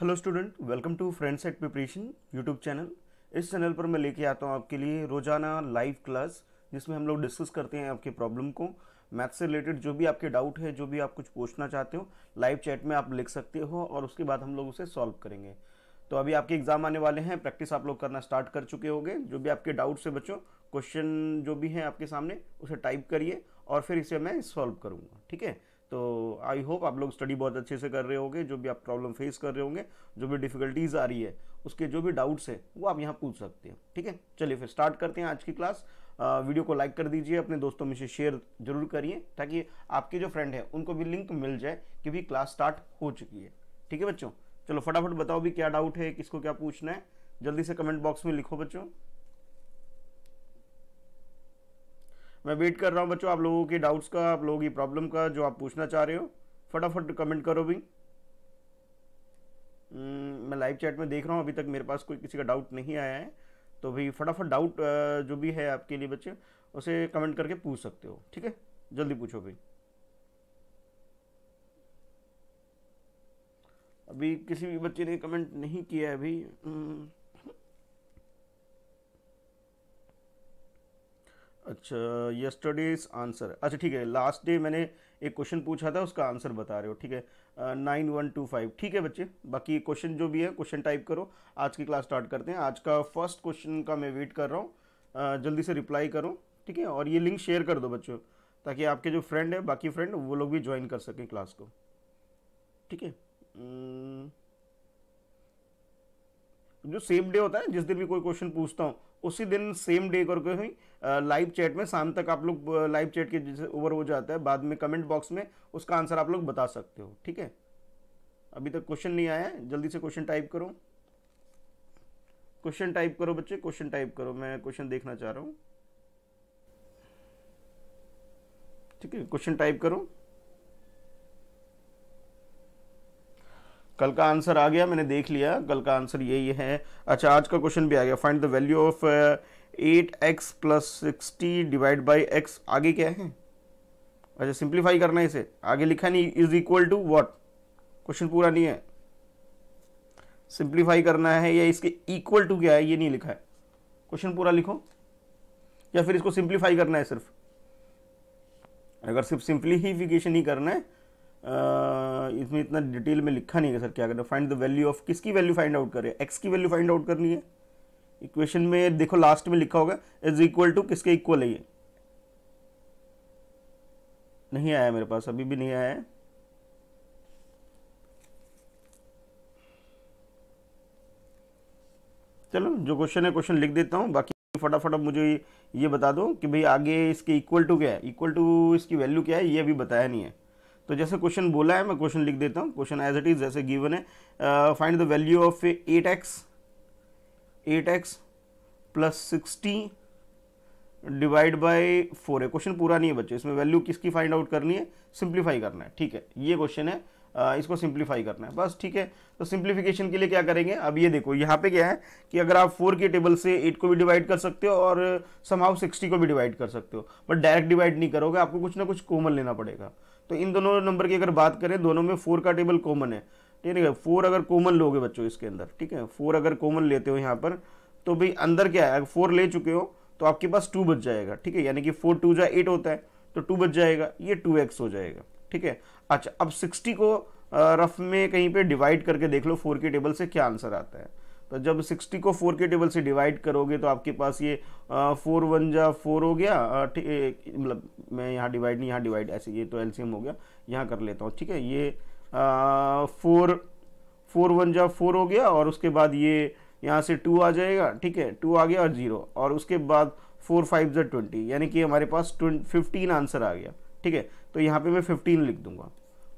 Hello student welcome to friend set preparation YouTube channel इस channel पर मैं लेके आता हूँ आपके लिए रोजाना लाइव क्लास जिसमें हम लोग डिस्कस करते हैं आपके प्रॉब्लम को मैथ से रिलेटेड जो भी आपके डाउट है जो भी आप कुछ पूछना चाहते हो लाइव चैट में आप लिख सकते हो और उसके बाद हम लोग उसे सॉल्व करेंगे तो अभी आपके एग्जाम आने वाले हैं प्रैक्टिस आप लोग करना स्टार्ट कर चुके होंगे जो भी आपके डाउट से बच्चों क्वेश्चन जो भी हैं आपके सामने उसे टाइप करिए और फिर इसे मैं सॉल्व करूँगा ठीक है तो आई होप आप लोग स्टडी बहुत अच्छे से कर रहे होंगे जो भी आप प्रॉब्लम फेस कर रहे होंगे जो भी डिफिकल्टीज आ रही है उसके जो भी डाउट्स हैं वो आप यहाँ पूछ सकते हैं ठीक है चलिए फिर स्टार्ट करते हैं आज की क्लास आ, वीडियो को लाइक कर दीजिए अपने दोस्तों में से शेयर जरूर करिए ताकि आपके जो फ्रेंड है उनको भी लिंक मिल जाए कि भी क्लास स्टार्ट हो चुकी है ठीक है बच्चों चलो फटाफट बताओ भी क्या डाउट है किसको क्या पूछना है जल्दी से कमेंट बॉक्स में लिखो बच्चों मैं वेट कर रहा हूँ बच्चों आप लोगों के डाउट्स का आप लोगों की प्रॉब्लम का जो आप पूछना चाह रहे हो फटाफट कमेंट करो भी हम्म, मैं लाइव चैट में देख रहा हूँ अभी तक मेरे पास कोई किसी का डाउट नहीं आया है तो भाई फटाफट डाउट जो भी है आपके लिए बच्चे उसे कमेंट करके पूछ सकते हो ठीक है जल्दी पूछो भाई अभी किसी भी बच्चे ने कमेंट नहीं किया है अभी हम्म। अच्छा यस्टरडेज आंसर अच्छा ठीक है लास्ट डे मैंने एक क्वेश्चन पूछा था उसका आंसर बता रहे हो ठीक है नाइन वन टू फाइव ठीक है बच्चे बाकी क्वेश्चन जो भी है क्वेश्चन टाइप करो आज की क्लास स्टार्ट करते हैं आज का फर्स्ट क्वेश्चन का मैं वेट कर रहा हूँ जल्दी से रिप्लाई करो ठीक है और ये लिंक शेयर कर दो बच्चों ताकि आपके जो फ्रेंड है बाकी फ्रेंड वो लोग भी ज्वाइन कर सकें क्लास को ठीक है जो सेम डे होता है जिस दिन भी कोई क्वेश्चन पूछता हूँ उसी दिन सेम डे करके हुई लाइव चैट में शाम तक आप लोग लाइव चैट के जैसे ओवर हो जाता है बाद में कमेंट बॉक्स में उसका आंसर आप लोग बता सकते हो ठीक है अभी तक क्वेश्चन नहीं आया है जल्दी से क्वेश्चन टाइप करो क्वेश्चन टाइप करो बच्चे क्वेश्चन टाइप करो मैं क्वेश्चन देखना चाह रहा हूँ ठीक है क्वेश्चन टाइप करो कल का आंसर आ गया मैंने देख लिया कल का आंसर यही है अच्छा आज का क्वेश्चन भी आ गया find the value of eight x plus sixty divide by x आगे क्या है अच्छा सिंप्लीफाई करना है इसे आगे लिखा नहीं is equal to what question पूरा नहीं है सिंप्लीफाई करना है या इसके इक्वल टू क्या है ये नहीं लिखा है क्वेश्चन पूरा लिखो या फिर इसको सिंप्लीफाई करना है सिर्फ अगर सिर्फ सिंप्लीफिकेशन ही करना है इसमें इतना डिटेल में लिखा नहीं है सर क्या करना फाइंड द वैल्यू ऑफ किसकी वैल्यू फाइंड आउट करें एक्स की वैल्यू फाइंड आउट करनी है इक्वेशन में देखो लास्ट में लिखा होगा इज इक्वल टू किसके इक्वल है ये नहीं आया मेरे पास अभी भी नहीं आया है चलो जो क्वेश्चन है क्वेश्चन लिख देता हूँ बाकी फटाफट अब मुझे ये बता दो कि भाई आगे इसके इक्वल टू क्या है इक्वल टू इसकी वैल्यू क्या है ये अभी बताया नहीं है तो जैसे क्वेश्चन बोला है मैं क्वेश्चन लिख देता हूँ क्वेश्चन एज इट इज जैसे गिवन है find the value of eight x eight x plus sixty divide by four है क्वेश्चन पूरा नहीं है बच्चे इसमें वैल्यू किसकी फाइंड आउट करनी है सिंप्लीफाई करना है ठीक है ये क्वेश्चन है इसको सिंप्लीफाई करना है बस ठीक है तो सिंप्लीफिकेशन के लिए क्या करेंगे अब ये देखो यहाँ पे क्या है कि अगर आप फोर के टेबल से एट को भी डिवाइड कर सकते हो और समहाउ सिक्सटी को भी डिवाइड कर सकते हो बट डायरेक्ट डिवाइड नहीं करोगे आपको कुछ ना कुछ कॉमन लेना पड़ेगा तो इन दोनों नंबर की अगर बात करें दोनों में फोर का टेबल कॉमन है ठीक है फोर अगर कॉमन लोगे बच्चों इसके अंदर ठीक है फोर अगर कॉमन लेते हो यहाँ पर तो भाई अंदर क्या है अगर फोर ले चुके हो तो आपके पास टू बच जाएगा ठीक है यानी कि फोर टू जो एट होता है तो टू बच जाएगा ये टू एक्स हो जाएगा ठीक है अच्छा अब सिक्सटी को रफ में कहीं पे डिवाइड करके देख लो फोर के टेबल से क्या आंसर आता है तो जब 60 को 4 के टेबल से डिवाइड करोगे तो आपके पास ये फोर वन जा फोर हो गया मतलब मैं यहाँ डिवाइड नहीं यहाँ डिवाइड ऐसे ये तो एलसीएम हो गया यहाँ कर लेता हूँ ठीक है ये फोर फोर वन जा फोर हो गया और उसके बाद ये यहाँ से टू आ जाएगा ठीक है टू आ गया और ज़ीरो और उसके बाद फोर फाइव ज़ा ट्वेंटी यानी कि हमारे पास फिफ्टीन आंसर आ गया ठीक है तो यहाँ पर मैं फिफ्टीन लिख दूंगा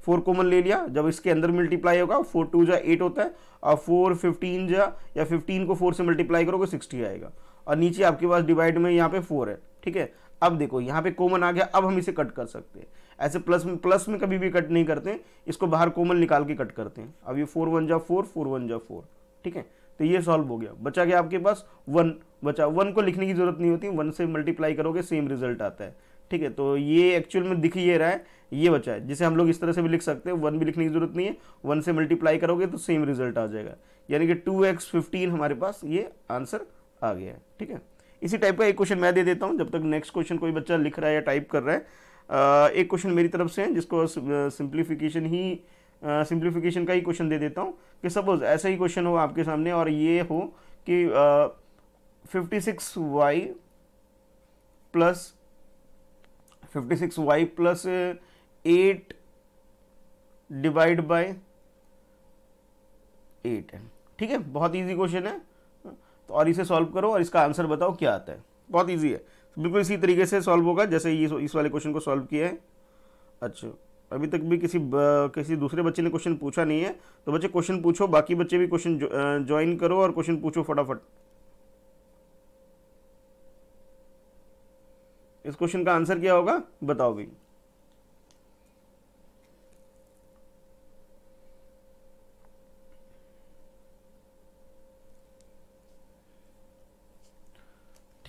फोर कॉमन ले लिया जब इसके अंदर मल्टीप्लाई होगा फोर टू जा एट होता है और फोर फिफ्टीन जा या फिफ्टीन को फोर से मल्टीप्लाई करोगे सिक्सटी आएगा और नीचे आपके पास डिवाइड में यहाँ पे फोर है ठीक है अब देखो यहाँ पे कॉमन आ गया अब हम इसे कट कर सकते हैं ऐसे प्लस में प्लस में कभी भी कट नहीं करते इसको बाहर कॉमन निकाल के कट करते हैं अब ये फोर वन जा फोर फोर वन जा फोर ठीक है तो ये सॉल्व हो गया बचा गया आपके पास वन बचा वन को लिखने की जरूरत नहीं होती वन से मल्टीप्लाई करोगे सेम रिजल्ट आता है ठीक है तो ये एक्चुअल में दिख ये रहा है ये बचा है जिसे हम लोग इस तरह से भी लिख सकते हैं वन भी लिखने की जरूरत नहीं है वन से मल्टीप्लाई करोगे तो सेम रिजल्ट आ जाएगा यानी कि टू एक्स फिफ्टीन हमारे पास ये आंसर आ गया है ठीक है इसी टाइप का एक क्वेश्चन मैं दे देता हूँ जब तक नेक्स्ट क्वेश्चन कोई बच्चा लिख रहा है या टाइप कर रहा है एक क्वेश्चन मेरी तरफ से है जिसको सिंप्लीफिकेशन ही सिंप्लीफिकेशन का ही क्वेश्चन दे देता हूँ कि सपोज ऐसा ही क्वेश्चन हो आपके सामने और ये हो कि fifty six y plus fifty six y plus eight divide by eight है ठीक है बहुत इजी क्वेश्चन है तो और इसे सॉल्व करो और इसका आंसर बताओ क्या आता है बहुत इजी है बिल्कुल इसी तरीके से सॉल्व होगा जैसे ये इस वाले क्वेश्चन को सॉल्व किया है अच्छा अभी तक भी किसी किसी दूसरे बच्चे ने क्वेश्चन पूछा नहीं है तो बच्चे क्वेश्चन पूछो बाकी बच्चे भी क्वेश्चन ज्वाइन करो और क्वेश्चन पूछो फटाफट इस क्वेश्चन का आंसर क्या होगा बताओ भाई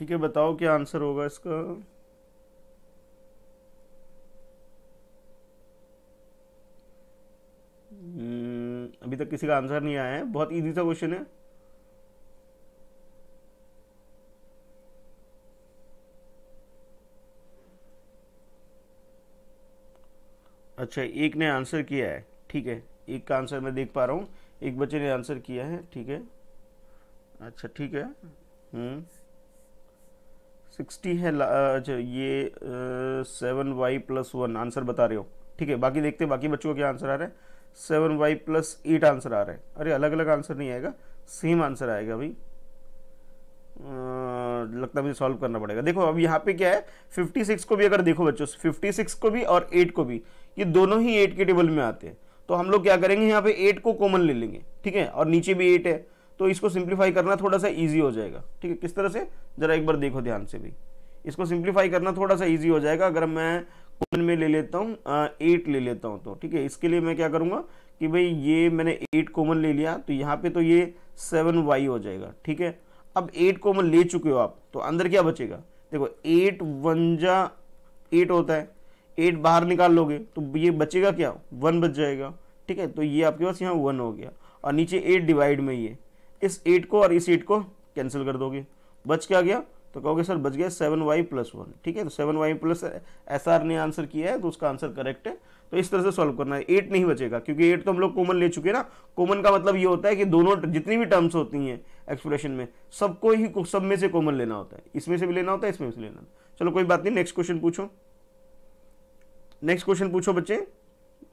ठीक है बताओ क्या आंसर होगा इसका हम्म, अभी तक किसी का आंसर नहीं आया है बहुत इजी सा क्वेश्चन है अच्छा एक ने आंसर किया है ठीक है एक का आंसर मैं देख पा रहा हूँ एक बच्चे ने आंसर किया है ठीक है अच्छा ठीक है हम्म सिक्सटी है अच्छा ये seven y plus one answer बता रहे हो ठीक है बाकी देखते हैं बाकी बच्चों का क्या आंसर आ रहा है seven y plus eight answer आ रहा है अरे अलग अलग आंसर नहीं आएगा सेम आंसर आएगा भाई लगता है मुझे सॉल्व करना पड़ेगा देखो अब यहाँ पे क्या है फिफ्टी सिक्स को भी अगर देखो बच्चों फिफ्टी सिक्स को भी और एट को भी ये दोनों ही एट के टेबल में आते हैं तो हम लोग क्या करेंगे यहाँ पे एट को कॉमन ले लेंगे ठीक है और नीचे भी एट है तो इसको सिंप्लीफाई करना थोड़ा सा ईजी हो जाएगा ठीक है किस तरह से ज़रा एक बार देखो ध्यान से भी इसको सिंप्लीफाई करना थोड़ा सा ईजी हो जाएगा अगर मैं कॉमन में ले लेता हूँ एट ले लेता हूँ तो ठीक है इसके लिए मैं क्या करूँगा कि भाई ये मैंने एट कॉमन ले लिया तो यहाँ पे तो ये सेवन वाई हो जाएगा ठीक है अब एट कॉमन ले चुके हो आप तो अंदर क्या बचेगा देखो एट वन जा एट होता है एट बाहर निकाल लोगे तो ये बचेगा क्या वन बच जाएगा ठीक है तो ये आपके पास यहाँ वन हो गया और नीचे एट डिवाइड में ये इस एट को और इस एट को कैंसिल कर दोगे बच क्या गया तो कहोगे सर बच गया सेवन वाई प्लस वन ठीक है तो seven y plus S R ने आंसर किया है तो उसका आंसर करेक्ट है तो इस तरह से सॉल्व करना है एट नहीं बचेगा क्योंकि एट तो हम लोग कॉमन ले चुके हैं ना कॉमन का मतलब ये होता है कि दोनों जितनी भी टर्म्स होती हैं एक्सप्रेशन में सबको ही सब में से कॉमन लेना होता है इसमें से भी लेना होता है इसमें से लेना होता है चलो कोई बात नहीं नेक्स्ट क्वेश्चन पूछो नेक्स्ट क्वेश्चन पूछो बच्चे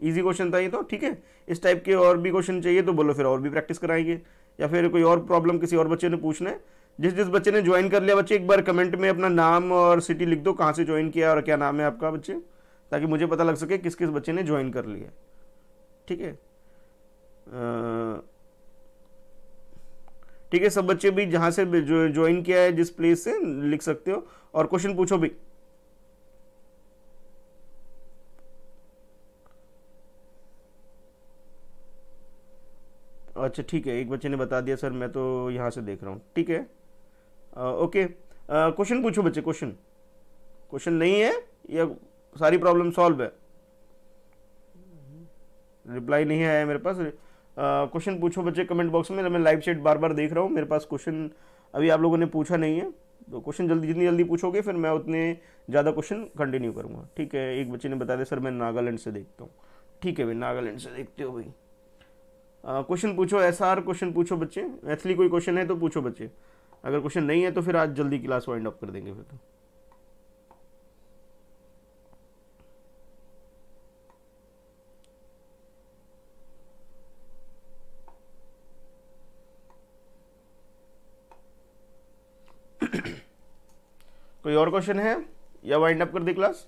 इजी क्वेश्चन था ये तो ठीक है इस टाइप के और भी क्वेश्चन चाहिए तो बोलो फिर और भी प्रैक्टिस कराएंगे या फिर कोई और प्रॉब्लम किसी और बच्चे ने पूछना है जिस जिस बच्चे ने ज्वाइन कर लिया बच्चे एक बार कमेंट में अपना नाम और सिटी लिख दो कहाँ से ज्वाइन किया और क्या नाम है आपका बच्चे ताकि मुझे पता लग सके किस किस बच्चे ने ज्वाइन कर लिया ठीक है ठीक है सब बच्चे भी जहाँ से ज्वाइन किया है जिस प्लेस से लिख सकते हो और क्वेश्चन पूछो भी अच्छा ठीक है एक बच्चे ने बता दिया सर मैं तो यहाँ से देख रहा हूँ ठीक है आ, ओके क्वेश्चन पूछो बच्चे क्वेश्चन क्वेश्चन नहीं है या सारी प्रॉब्लम सॉल्व है रिप्लाई नहीं आया मेरे पास क्वेश्चन पूछो बच्चे कमेंट बॉक्स में मैं लाइव चैट बार बार देख रहा हूँ मेरे पास क्वेश्चन अभी आप लोगों ने पूछा नहीं है तो क्वेश्चन जल्दी जितनी जल्दी पूछोगे फिर मैं उतने ज़्यादा क्वेश्चन कंटिन्यू करूँगा ठीक है एक बच्चे ने बता दिया सर मैं नागालैंड से देखता हूँ ठीक है भाई नागालैंड से देखते हो भाई क्वेश्चन पूछो एस आर क्वेश्चन पूछो बच्चे मैथली e कोई क्वेश्चन है तो पूछो बच्चे अगर क्वेश्चन नहीं है तो फिर आज जल्दी क्लास वाइंड अप कर देंगे फिर तो कोई और क्वेश्चन है या वाइंड अप कर दे क्लास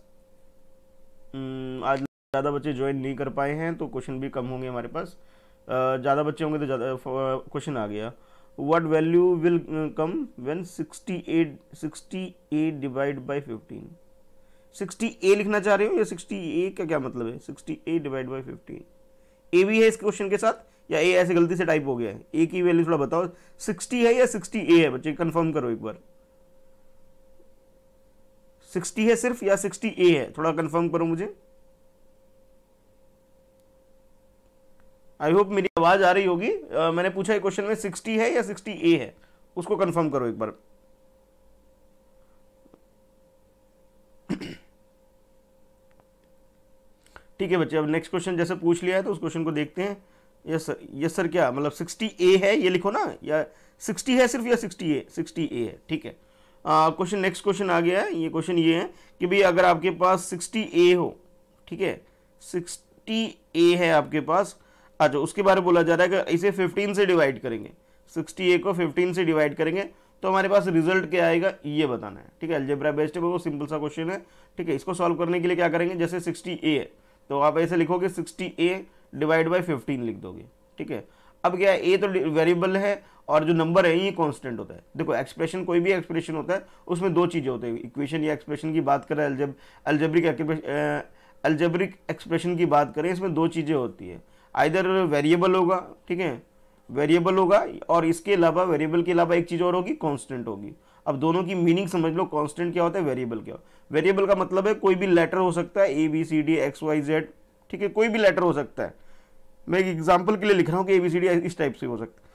हम्म, आज ज़्यादा बच्चे ज्वाइन नहीं कर पाए हैं तो क्वेश्चन भी कम होंगे हमारे पास ज़्यादा बच्चे होंगे तो ज़्यादा क्वेश्चन आ गया what value will come when sixty eight sixty eight divide by fifteen sixty a लिखना चाह रहे हो या सिक्सटी ए का क्या मतलब है sixty a divide by fifteen a भी है इस क्वेश्चन के साथ या ए ऐसे गलती से टाइप हो गया है ए की वैल्यू थोड़ा बताओ सिक्सटी है या सिक्सटी ए है बच्चे कन्फर्म करो एक बार सिक्सटी है सिर्फ या सिक्सटी ए है थोड़ा कन्फर्म करो मुझे आई होप मेरी आवाज़ आ रही होगी uh, मैंने पूछा क्वेश्चन में सिक्सटी है या सिक्सटी ए है उसको कन्फर्म करो एक बार ठीक है बच्चे अब नेक्स्ट क्वेश्चन जैसे पूछ लिया है तो उस क्वेश्चन को देखते हैं यस सर यस सर क्या मतलब सिक्सटी ए है ये लिखो ना या सिक्सटी है सिर्फ या 60 ए सिक्सटी ए है ठीक है क्वेश्चन नेक्स्ट क्वेश्चन आ गया है ये क्वेश्चन ये है कि भाई अगर आपके पास सिक्सटी ए हो ठीक है सिक्सटी ए है आपके पास अच्छा उसके बारे में बोला जा रहा है कि इसे 15 से डिवाइड करेंगे ए को 15 से डिवाइड करेंगे तो हमारे पास रिजल्ट क्या आएगा ये बताना है ठीक है अल्जेब्रा बेस्ट है वो सिंपल सा क्वेश्चन है ठीक है इसको सॉल्व करने के लिए क्या करेंगे जैसे सिक्सटी ए है तो आप ऐसे लिखोगे sixty a divide by fifteen लिख दोगे ठीक है अब क्या ए तो वेरिएबल है और जो नंबर है ये कांस्टेंट होता है देखो एक्सप्रेशन कोई भी एक्सप्रेशन होता है उसमें दो चीज़ें होती है इक्वेशन या एक्सप्रेशन की बात करें एल्जेब एल्जेब्रिक एक्सप्रेशन की बात करें इसमें दो चीज़ें होती है आइधर वेरिएबल होगा ठीक है वेरिएबल होगा और इसके अलावा वेरिएबल के अलावा एक चीज़ और होगी कॉन्स्टेंट होगी अब दोनों की मीनिंग समझ लो कॉन्स्टेंट क्या होता है वेरिएबल क्या वेरिएबल का मतलब है कोई भी लेटर हो सकता है a b c d x y z ठीक है कोई भी लेटर हो सकता है मैं एक एग्जाम्पल के लिए लिख रहा हूँ कि ए बी सी डी इस टाइप से हो सकता है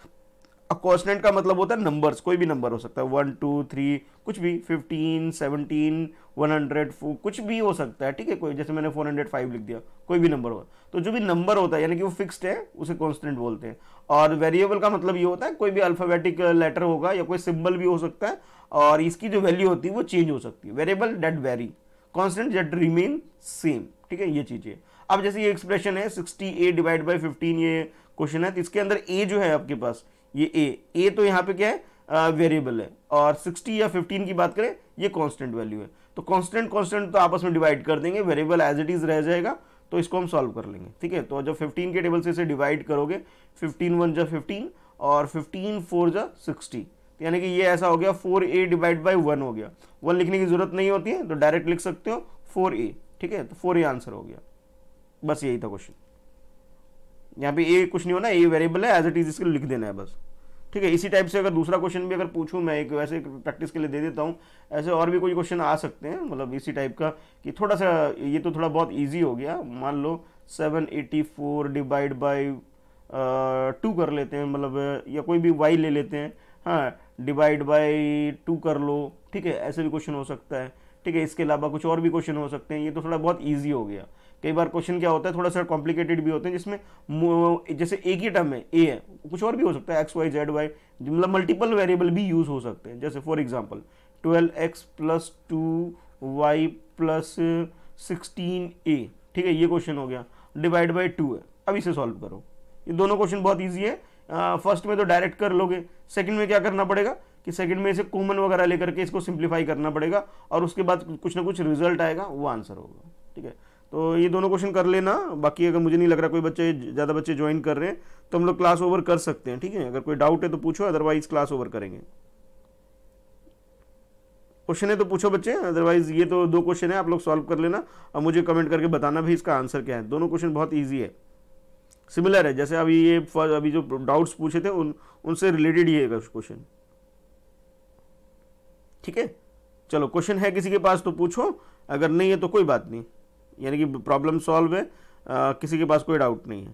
कॉन्स्टेंट का मतलब होता है नंबर्स कोई भी नंबर हो सकता है वन टू थ्री कुछ भी fifteen seventeen one hundred four कुछ भी हो सकता है ठीक है कोई जैसे मैंने फोर हंड्रेड फाइव लिख दिया कोई भी नंबर हो तो जो भी नंबर होता है यानी कि वो फिक्स्ड है उसे कॉन्स्टेंट बोलते हैं और वेरिएबल का मतलब ये होता है कोई भी अल्फाबेटिक लेटर होगा या कोई सिम्बल भी हो सकता है और इसकी जो वैल्यू होती है वो चेंज हो सकती है variable that vary constant that remain same ठीक है ये चीज़ है अब जैसे ये एक्सप्रेशन है sixty eight divide by fifteen ये क्वेश्चन है तो इसके अंदर ए जो है आपके पास ये ए ए तो यहाँ पे क्या है वेरिएबल है और 60 या 15 की बात करें ये कांस्टेंट वैल्यू है तो कांस्टेंट कांस्टेंट तो आपस में डिवाइड कर देंगे वेरिएबल एज इट इज़ रह जाएगा तो इसको हम सॉल्व कर लेंगे ठीक है तो जब 15 के टेबल से इसे डिवाइड करोगे 15 वन जा फिफ्टीन और 15 फोर जा सिक्सटी तो यानी कि ये ऐसा हो गया ए डिवाइड बाई वन हो गया वन लिखने की ज़रूरत नहीं होती है तो डायरेक्ट लिख सकते हो ए ठीक है तो ए आंसर हो गया बस यही था क्वेश्चन यहाँ पे ए कुछ नहीं होना ए वेरिएबल है एज इट इज इसको लिख देना है बस ठीक है इसी टाइप से अगर दूसरा क्वेश्चन भी अगर पूछूँ मैं एक वैसे प्रैक्टिस के लिए दे देता हूँ ऐसे और भी कोई क्वेश्चन आ सकते हैं मतलब इसी टाइप का कि थोड़ा सा ये तो थोड़ा बहुत ईजी हो गया मान लो seven eighty four divide by two कर लेते हैं मतलब या कोई भी वाई ले लेते हैं हाँ डिवाइड बाई टू कर लो ठीक है ऐसे भी क्वेश्चन हो सकता है ठीक है इसके अलावा कुछ और भी क्वेश्चन हो सकते हैं ये तो थोड़ा बहुत ईजी हो गया कई बार क्वेश्चन क्या होता है थोड़ा सा कॉम्प्लिकेटेड भी होते हैं जिसमें जैसे एक ही टर्म है ए है कुछ और भी हो सकता है एक्स वाई जेड वाई मतलब मल्टीपल वेरिएबल भी यूज हो सकते हैं जैसे for example twelve x plus two y plus sixteen a ठीक है ये क्वेश्चन हो गया डिवाइड बाई टू है अब इसे सॉल्व करो ये दोनों क्वेश्चन बहुत ईजी है फर्स्ट में तो डायरेक्ट कर लोगे सेकेंड में क्या करना पड़ेगा कि सेकंड में इसे कॉमन वगैरह लेकर के इसको सिंप्लीफाई करना पड़ेगा और उसके बाद कुछ ना कुछ रिजल्ट आएगा वो आंसर होगा ठीक है तो ये दोनों क्वेश्चन कर लेना बाकी अगर मुझे नहीं लग रहा कोई बच्चे ज़्यादा बच्चे ज्वाइन कर रहे हैं तो हम लोग क्लास ओवर कर सकते हैं ठीक है अगर कोई डाउट है तो पूछो अदरवाइज क्लास ओवर करेंगे क्वेश्चन है तो पूछो बच्चे अदरवाइज ये तो दो क्वेश्चन है आप लोग सॉल्व कर लेना और मुझे कमेंट करके बताना भी इसका आंसर क्या है दोनों क्वेश्चन बहुत ईजी है सिमिलर है जैसे अभी ये अभी जो डाउट्स पूछे थे उन उनसे रिलेटेड ही है क्वेश्चन ठीक है चलो क्वेश्चन है किसी के पास तो पूछो अगर नहीं है तो कोई बात नहीं यानी कि प्रॉब्लम सॉल्व है आ, किसी के पास कोई डाउट नहीं है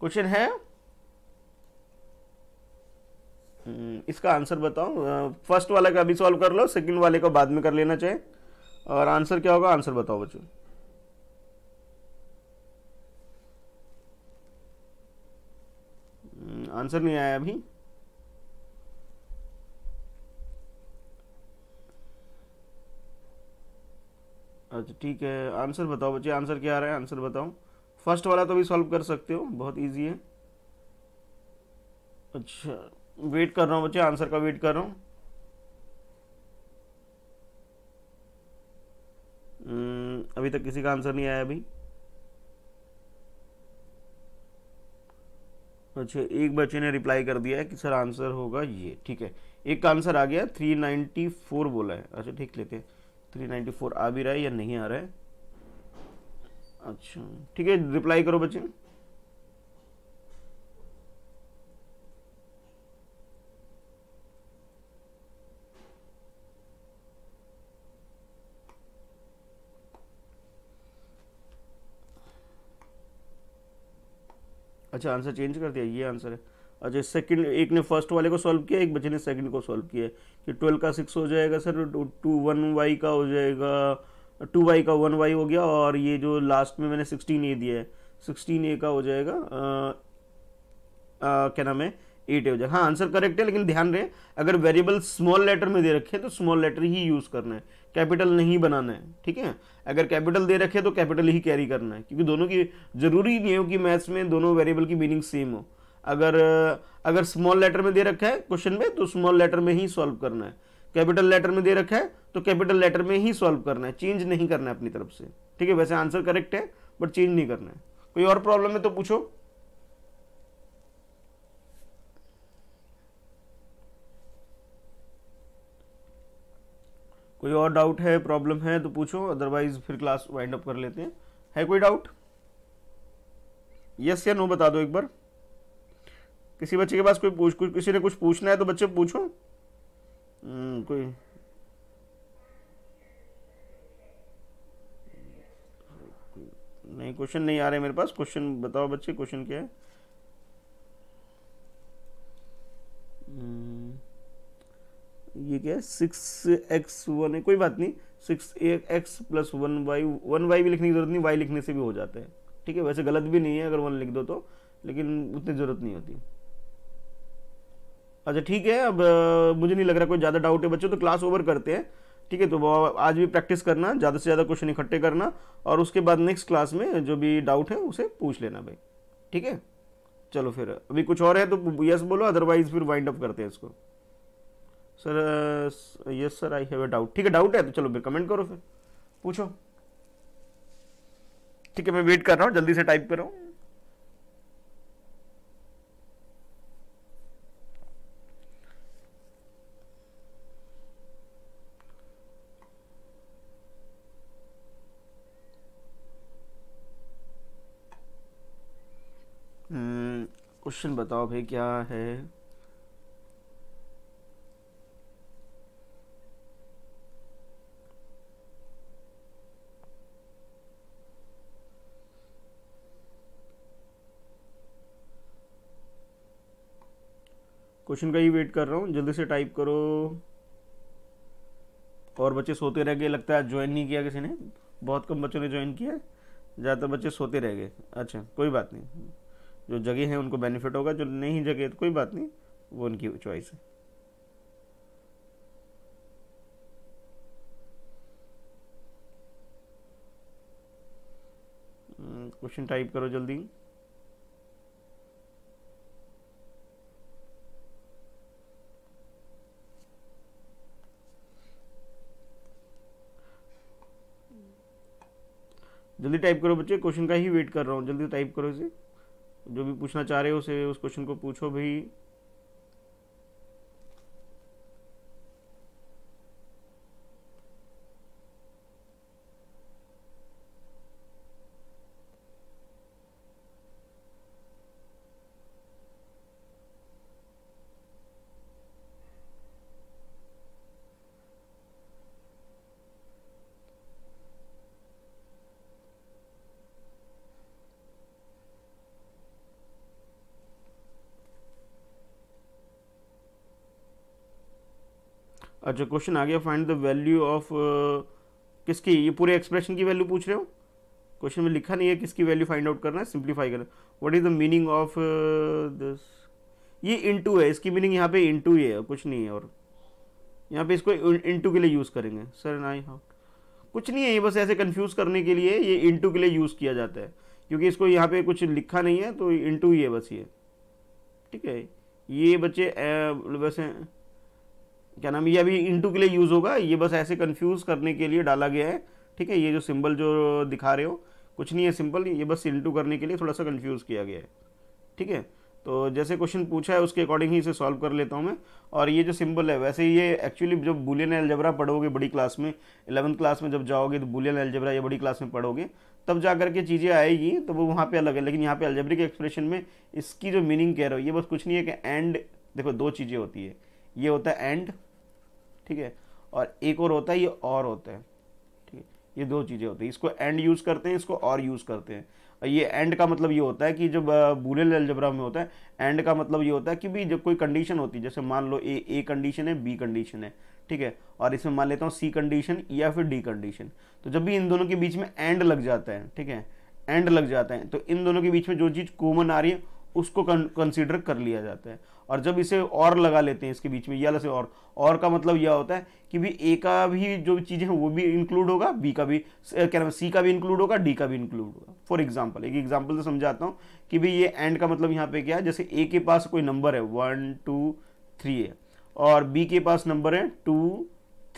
क्वेश्चन है हम्म, इसका आंसर बताओ फर्स्ट वाले का अभी सॉल्व कर लो सेकंड वाले को बाद में कर लेना चाहिए और आंसर क्या होगा आंसर बताओ बच्चों आंसर हम्म, नहीं आया अभी अच्छा ठीक है आंसर बताओ बच्चे आंसर क्या आ रहा है आंसर बताओ फर्स्ट वाला तो भी सॉल्व कर सकते हो बहुत ईजी है अच्छा वेट कर रहा हूँ बच्चे आंसर का वेट कर रहा हूँ hmm, अभी तक किसी का आंसर नहीं आया अभी अच्छा एक बच्चे ने रिप्लाई कर दिया है कि सर आंसर होगा ये ठीक है एक का आंसर आ गया थ्री नाइन्टी फोर बोला है अच्छा ठीक लेते हैं 394 आ भी रहा है या नहीं आ रहा है अच्छा ठीक है रिप्लाई करो बच्चे अच्छा आंसर चेंज कर दिया ये आंसर है अच्छा सेकंड एक ने फर्स्ट वाले को सॉल्व किया एक बच्चे ने सेकंड को सॉल्व किया कि ट्वेल्व का सिक्स हो जाएगा सर टू वन वाई का हो जाएगा टू वाई का वन वाई हो गया और ये जो लास्ट में मैंने सिक्सटीन ए दिया है सिक्सटीन ए का हो जाएगा क्या नाम है एट ए हो जाएगा हाँ आंसर करेक्ट है लेकिन ध्यान रहे अगर वेरिएबल स्मॉल लेटर में दे रखे तो स्मॉल लेटर ही यूज़ करना है कैपिटल नहीं बनाना है ठीक है अगर कैपिटल दे रखे तो कैपिटल ही कैरी करना है क्योंकि दोनों की जरूरी नहीं हो कि मैथ्स में दोनों वेरिएबल की मीनिंग सेम हो अगर अगर स्मॉल लेटर में दे रखा है क्वेश्चन में तो स्मॉल लेटर में ही सॉल्व करना है कैपिटल लेटर में दे रखा है तो कैपिटल लेटर में ही सॉल्व करना है चेंज नहीं करना है अपनी तरफ से ठीक है वैसे आंसर करेक्ट है बट चेंज नहीं करना है कोई और प्रॉब्लम है तो पूछो कोई और डाउट है प्रॉब्लम है तो पूछो अदरवाइज फिर क्लास वाइंड अप कर लेते हैं है कोई डाउट यस या नो बता दो एक बार किसी बच्चे के पास कोई पूछ कुछ किसी ने कुछ पूछना है तो बच्चे पूछो हम्म, कोई नहीं क्वेश्चन नहीं आ रहे मेरे पास क्वेश्चन बताओ बच्चे क्वेश्चन क्या है हम्म, ये क्या है सिक्स एक्स वन है कोई बात नहीं six x plus one y one y भी लिखने की जरूरत नहीं वाई लिखने से भी हो जाता है ठीक है वैसे गलत भी नहीं है अगर वन लिख दो तो लेकिन उतनी ज़रूरत नहीं होती अच्छा ठीक है अब मुझे नहीं लग रहा कोई ज़्यादा डाउट है बच्चों तो क्लास ओवर करते हैं ठीक है तो आज भी प्रैक्टिस करना ज़्यादा से ज़्यादा क्वेश्चन इकट्ठे करना और उसके बाद नेक्स्ट क्लास में जो भी डाउट है उसे पूछ लेना भाई ठीक है चलो फिर अभी कुछ और है तो यस बोलो अदरवाइज फिर वाइंड अप करते हैं इसको sir yes sir I have a doubt ठीक है डाउट है तो चलो फिर कमेंट करो फिर पूछो ठीक है मैं वेट कर रहा हूँ जल्दी से टाइप करो क्वेश्चन बताओ भाई क्या है क्वेश्चन का ही वेट कर रहा हूँ जल्दी से टाइप करो और बच्चे सोते रह गए लगता है ज्वाइन नहीं किया किसी ने बहुत कम बच्चों ने ज्वाइन किया ज़्यादातर बच्चे सोते रह गए अच्छा कोई बात नहीं जो जगह हैं उनको बेनिफिट होगा जो नहीं जगह तो कोई बात नहीं वो उनकी चॉइस है क्वेश्चन हम्म, टाइप करो जल्दी जल्दी टाइप करो बच्चे क्वेश्चन का ही वेट कर रहा हूँ जल्दी टाइप करो इसे जो भी पूछना चाह रहे हो उसे उस क्वेश्चन को पूछो भाई अच्छा क्वेश्चन आ गया फाइंड द वैल्यू ऑफ किसकी ये पूरे एक्सप्रेशन की वैल्यू पूछ रहे हो क्वेश्चन में लिखा नहीं है किसकी वैल्यू फाइंड आउट करना है सिंप्लीफाई करना what is the meaning of this ये इनटू है इसकी मीनिंग यहाँ पे इनटू ही है कुछ नहीं है और यहाँ पे इसको इनटू के लिए यूज़ करेंगे सर नाई हाउ कुछ नहीं है ये बस ऐसे कंफ्यूज करने के लिए ये इनटू के लिए यूज़ किया जाता है क्योंकि इसको यहाँ पे कुछ लिखा नहीं है तो इनटू ही है बस ये ठीक है ये बच्चे uh, वैसे क्या नाम ये अभी इंटू के लिए यूज़ होगा ये बस ऐसे कन्फ्यूज़ करने के लिए डाला गया है ठीक है ये जो सिंबल जो दिखा रहे हो कुछ नहीं है सिंपल ये बस इंटू करने के लिए थोड़ा सा कन्फ्यूज़ किया गया है ठीक है तो जैसे क्वेश्चन पूछा है उसके अकॉर्डिंग ही इसे सॉल्व कर लेता हूँ मैं और ये जो सिंबल है वैसे ये एक्चुअली जब बुलियन एलजबरा पढ़ोगे बड़ी क्लास में इलेवंथ क्लास में जब जाओगे तो बुलियन एलजबरा या बड़ी क्लास में पढ़ोगे तब जा करके चीज़ें आएगी तो वो वहाँ पे अलग है लेकिन यहाँ पे के एक्सप्रेशन में इसकी जो मीनिंग कह रहे हो ये बस कुछ नहीं है कि एंड देखो दो चीज़ें होती है ये होता है एंड ठीक है और एक और होता है ये और होता है ठीक है ये दो चीज़ें होती है इसको एंड यूज़ करते हैं इसको और यूज़ करते हैं ये एंड का मतलब ये होता है कि जब बूले एल्जबरा में होता है एंड का मतलब ये होता है कि भी जब कोई कंडीशन होती है जैसे मान लो ए ए कंडीशन है बी कंडीशन है ठीक है और इसमें मान लेता हूँ सी कंडीशन या फिर डी कंडीशन तो जब भी इन दोनों के बीच में एंड लग जाता है ठीक है एंड लग जाता है तो इन दोनों के बीच में जो चीज़ कॉमन आ रही है उसको कंसिडर कर लिया जाता है और जब इसे और लगा लेते हैं इसके बीच में या से और और का मतलब यह होता है कि भी ए का भी जो चीज़ें हैं वो भी इंक्लूड होगा बी का भी क्या नाम सी का भी इंक्लूड होगा डी का भी इंक्लूड होगा फॉर एग्जाम्पल एक एग्जाम्पल से समझाता हूँ कि भाई ये एंड का मतलब यहाँ पे क्या है जैसे ए के पास कोई नंबर है वन टू थ्री है और बी के पास नंबर है टू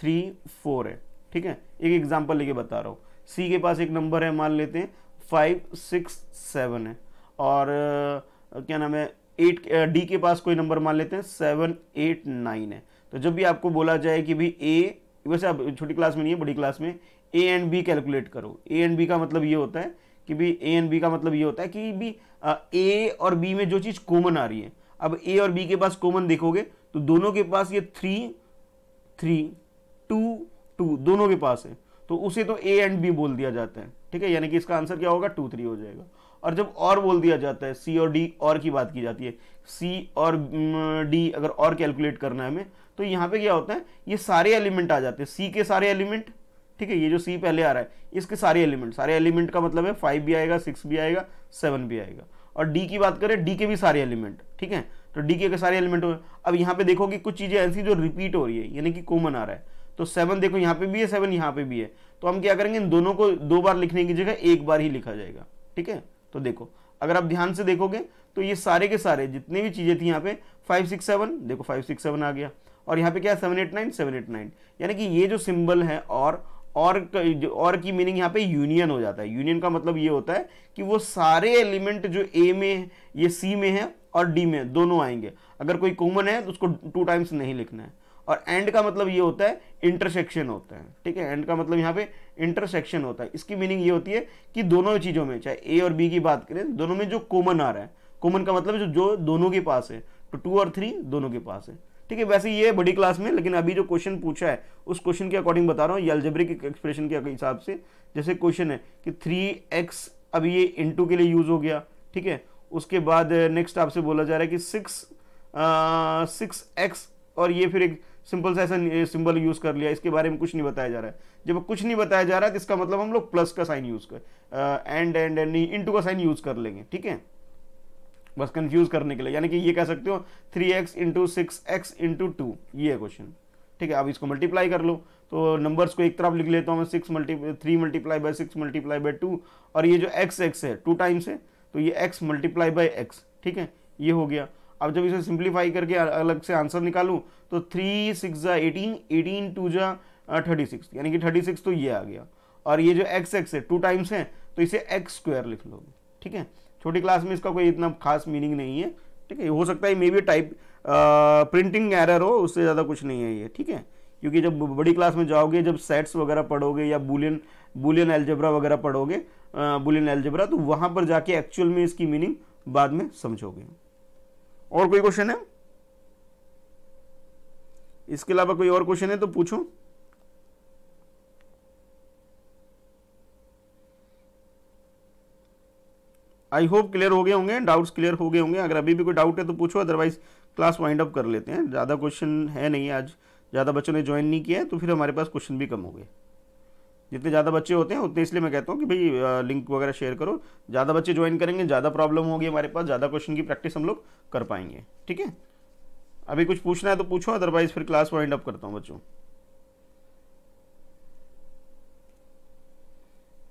थ्री फोर है ठीक है एक एग्जाम्पल लेके बता रहा हूँ सी के पास एक नंबर है मान लेते हैं फाइव सिक्स सेवन है और क्या नाम है एट डी के पास कोई नंबर मान लेते हैं सेवन एट नाइन है तो जब भी आपको बोला जाए कि भाई ए वैसे आप छोटी क्लास में नहीं है बड़ी क्लास में ए एंड बी कैलकुलेट करो ए एंड बी का मतलब ये होता है कि भी ए एंड बी का मतलब ये होता है कि भी ए और बी में जो चीज़ कॉमन आ रही है अब ए और बी के पास कॉमन देखोगे तो दोनों के पास ये थ्री थ्री टू टू दोनों के पास है तो उसे तो ए एंड बी बोल दिया जाता है ठीक है यानी कि इसका आंसर क्या होगा टू थ्री हो जाएगा और जब और बोल दिया जाता है सी और डी और की बात की जाती है सी और डी अगर और कैलकुलेट करना है हमें तो यहाँ पे क्या होता है ये सारे एलिमेंट आ जाते हैं सी के सारे एलिमेंट ठीक है ये जो सी पहले आ रहा है इसके सारे एलिमेंट सारे एलिमेंट का मतलब है फाइव भी आएगा सिक्स भी आएगा सेवन भी आएगा और डी की बात करें डी के भी सारे एलिमेंट ठीक है तो डी के सारे एलिमेंट हो अब यहाँ पे देखो कि कुछ चीज़ें ऐसी जो रिपीट हो रही है यानी कि कॉमन आ रहा है तो सेवन देखो यहाँ पे भी है सेवन यहाँ पे भी है तो हम क्या करेंगे इन दोनों को दो बार लिखने की जगह एक बार ही लिखा जाएगा ठीक है तो देखो अगर आप ध्यान से देखोगे तो ये सारे के सारे जितनी भी चीज़ें थी यहाँ पे फाइव सिक्स सेवन देखो फाइव सिक्स सेवन आ गया और यहाँ पे क्या है seven eight nine seven eight nine यानी कि ये जो सिंबल है और और और की मीनिंग यहाँ पे यूनियन हो जाता है यूनियन का मतलब ये होता है कि वो सारे एलिमेंट जो ए में ये सी में है और डी में दोनों आएंगे अगर कोई कॉमन है तो उसको टू टाइम्स नहीं लिखना है और एंड का मतलब ये होता है इंटरसेक्शन होता है ठीक है एंड का मतलब यहाँ पे इंटरसेक्शन होता है इसकी मीनिंग ये होती है कि दोनों चीज़ों में चाहे ए और बी की बात करें दोनों में जो कॉमन आ रहा है कॉमन का मतलब जो जो दोनों के पास है तो टू और थ्री दोनों के पास है ठीक है वैसे ये बड़ी क्लास में लेकिन अभी जो क्वेश्चन पूछा है उस क्वेश्चन के अकॉर्डिंग बता रहा हूँ ये अल्जेब्रिक एक्सप्रेशन के हिसाब से जैसे क्वेश्चन है कि थ्री एक्स अब ये टू के लिए यूज़ हो गया ठीक है उसके बाद नेक्स्ट आपसे बोला जा रहा है कि सिक्स सिक्स एक्स और ये फिर एक सिंपल सा ऐसा सिंबल यूज़ कर लिया इसके बारे में कुछ नहीं बताया जा रहा है जब कुछ नहीं बताया जा रहा है तो इसका मतलब हम लोग प्लस का साइन यूज़ कर एंड एंड एंड इंटू का साइन यूज़ कर लेंगे ठीक है बस कंफ्यूज करने के लिए यानी कि ये कह सकते हो three x into six x into two ये क्वेश्चन ठीक है अब इसको मल्टीप्लाई कर लो तो नंबर्स को एक तरफ लिख लेता हूँ मैं six multi three multiply by six multiply by two और ये जो एक्स एक्स है टू टाइम्स है तो ये एक्स मल्टीप्लाई बाई एक्स ठीक है ये हो गया अब जब इसे सिंप्लीफाई करके अलग से आंसर निकालू तो थ्री सिक्स जा एटीन एटीन टू जा थर्टी सिक्स यानी कि थर्टी सिक्स तो ये आ गया और ये जो एक्स एक्स है टू टाइम्स है तो इसे एक्स स्क्वायर लिख लो ठीक है छोटी क्लास में इसका कोई इतना खास मीनिंग नहीं है ठीक है हो सकता है maybe type printing error हो उससे ज़्यादा कुछ नहीं है ये ठीक है क्योंकि जब बड़ी क्लास में जाओगे जब सेट्स वगैरह पढ़ोगे या बुलियन बुलियन एल्जब्रा वगैरह पढ़ोगे बुलियन एल्जब्रा तो वहाँ पर जाके एक्चुअल में इसकी मीनिंग बाद में समझोगे और कोई क्वेश्चन है इसके अलावा कोई और क्वेश्चन है तो पूछो आई होप क्लियर हो गए होंगे डाउट्स क्लियर हो गए होंगे अगर अभी भी कोई डाउट है तो पूछो अदरवाइज क्लास वाइंड अप कर लेते हैं ज़्यादा क्वेश्चन है नहीं आज ज़्यादा बच्चों ने ज्वाइन नहीं किया है तो फिर हमारे पास क्वेश्चन भी कम हो गए जितने ज़्यादा बच्चे होते हैं उतने इसलिए मैं कहता हूँ कि भाई लिंक वगैरह शेयर करो ज़्यादा बच्चे ज्वाइन करेंगे ज़्यादा प्रॉब्लम होगी हमारे पास ज़्यादा क्वेश्चन की प्रैक्टिस हम लोग कर पाएंगे ठीक है अभी कुछ पूछना है तो पूछो अदरवाइज फिर क्लास वाइंड अप करता हूँ बच्चों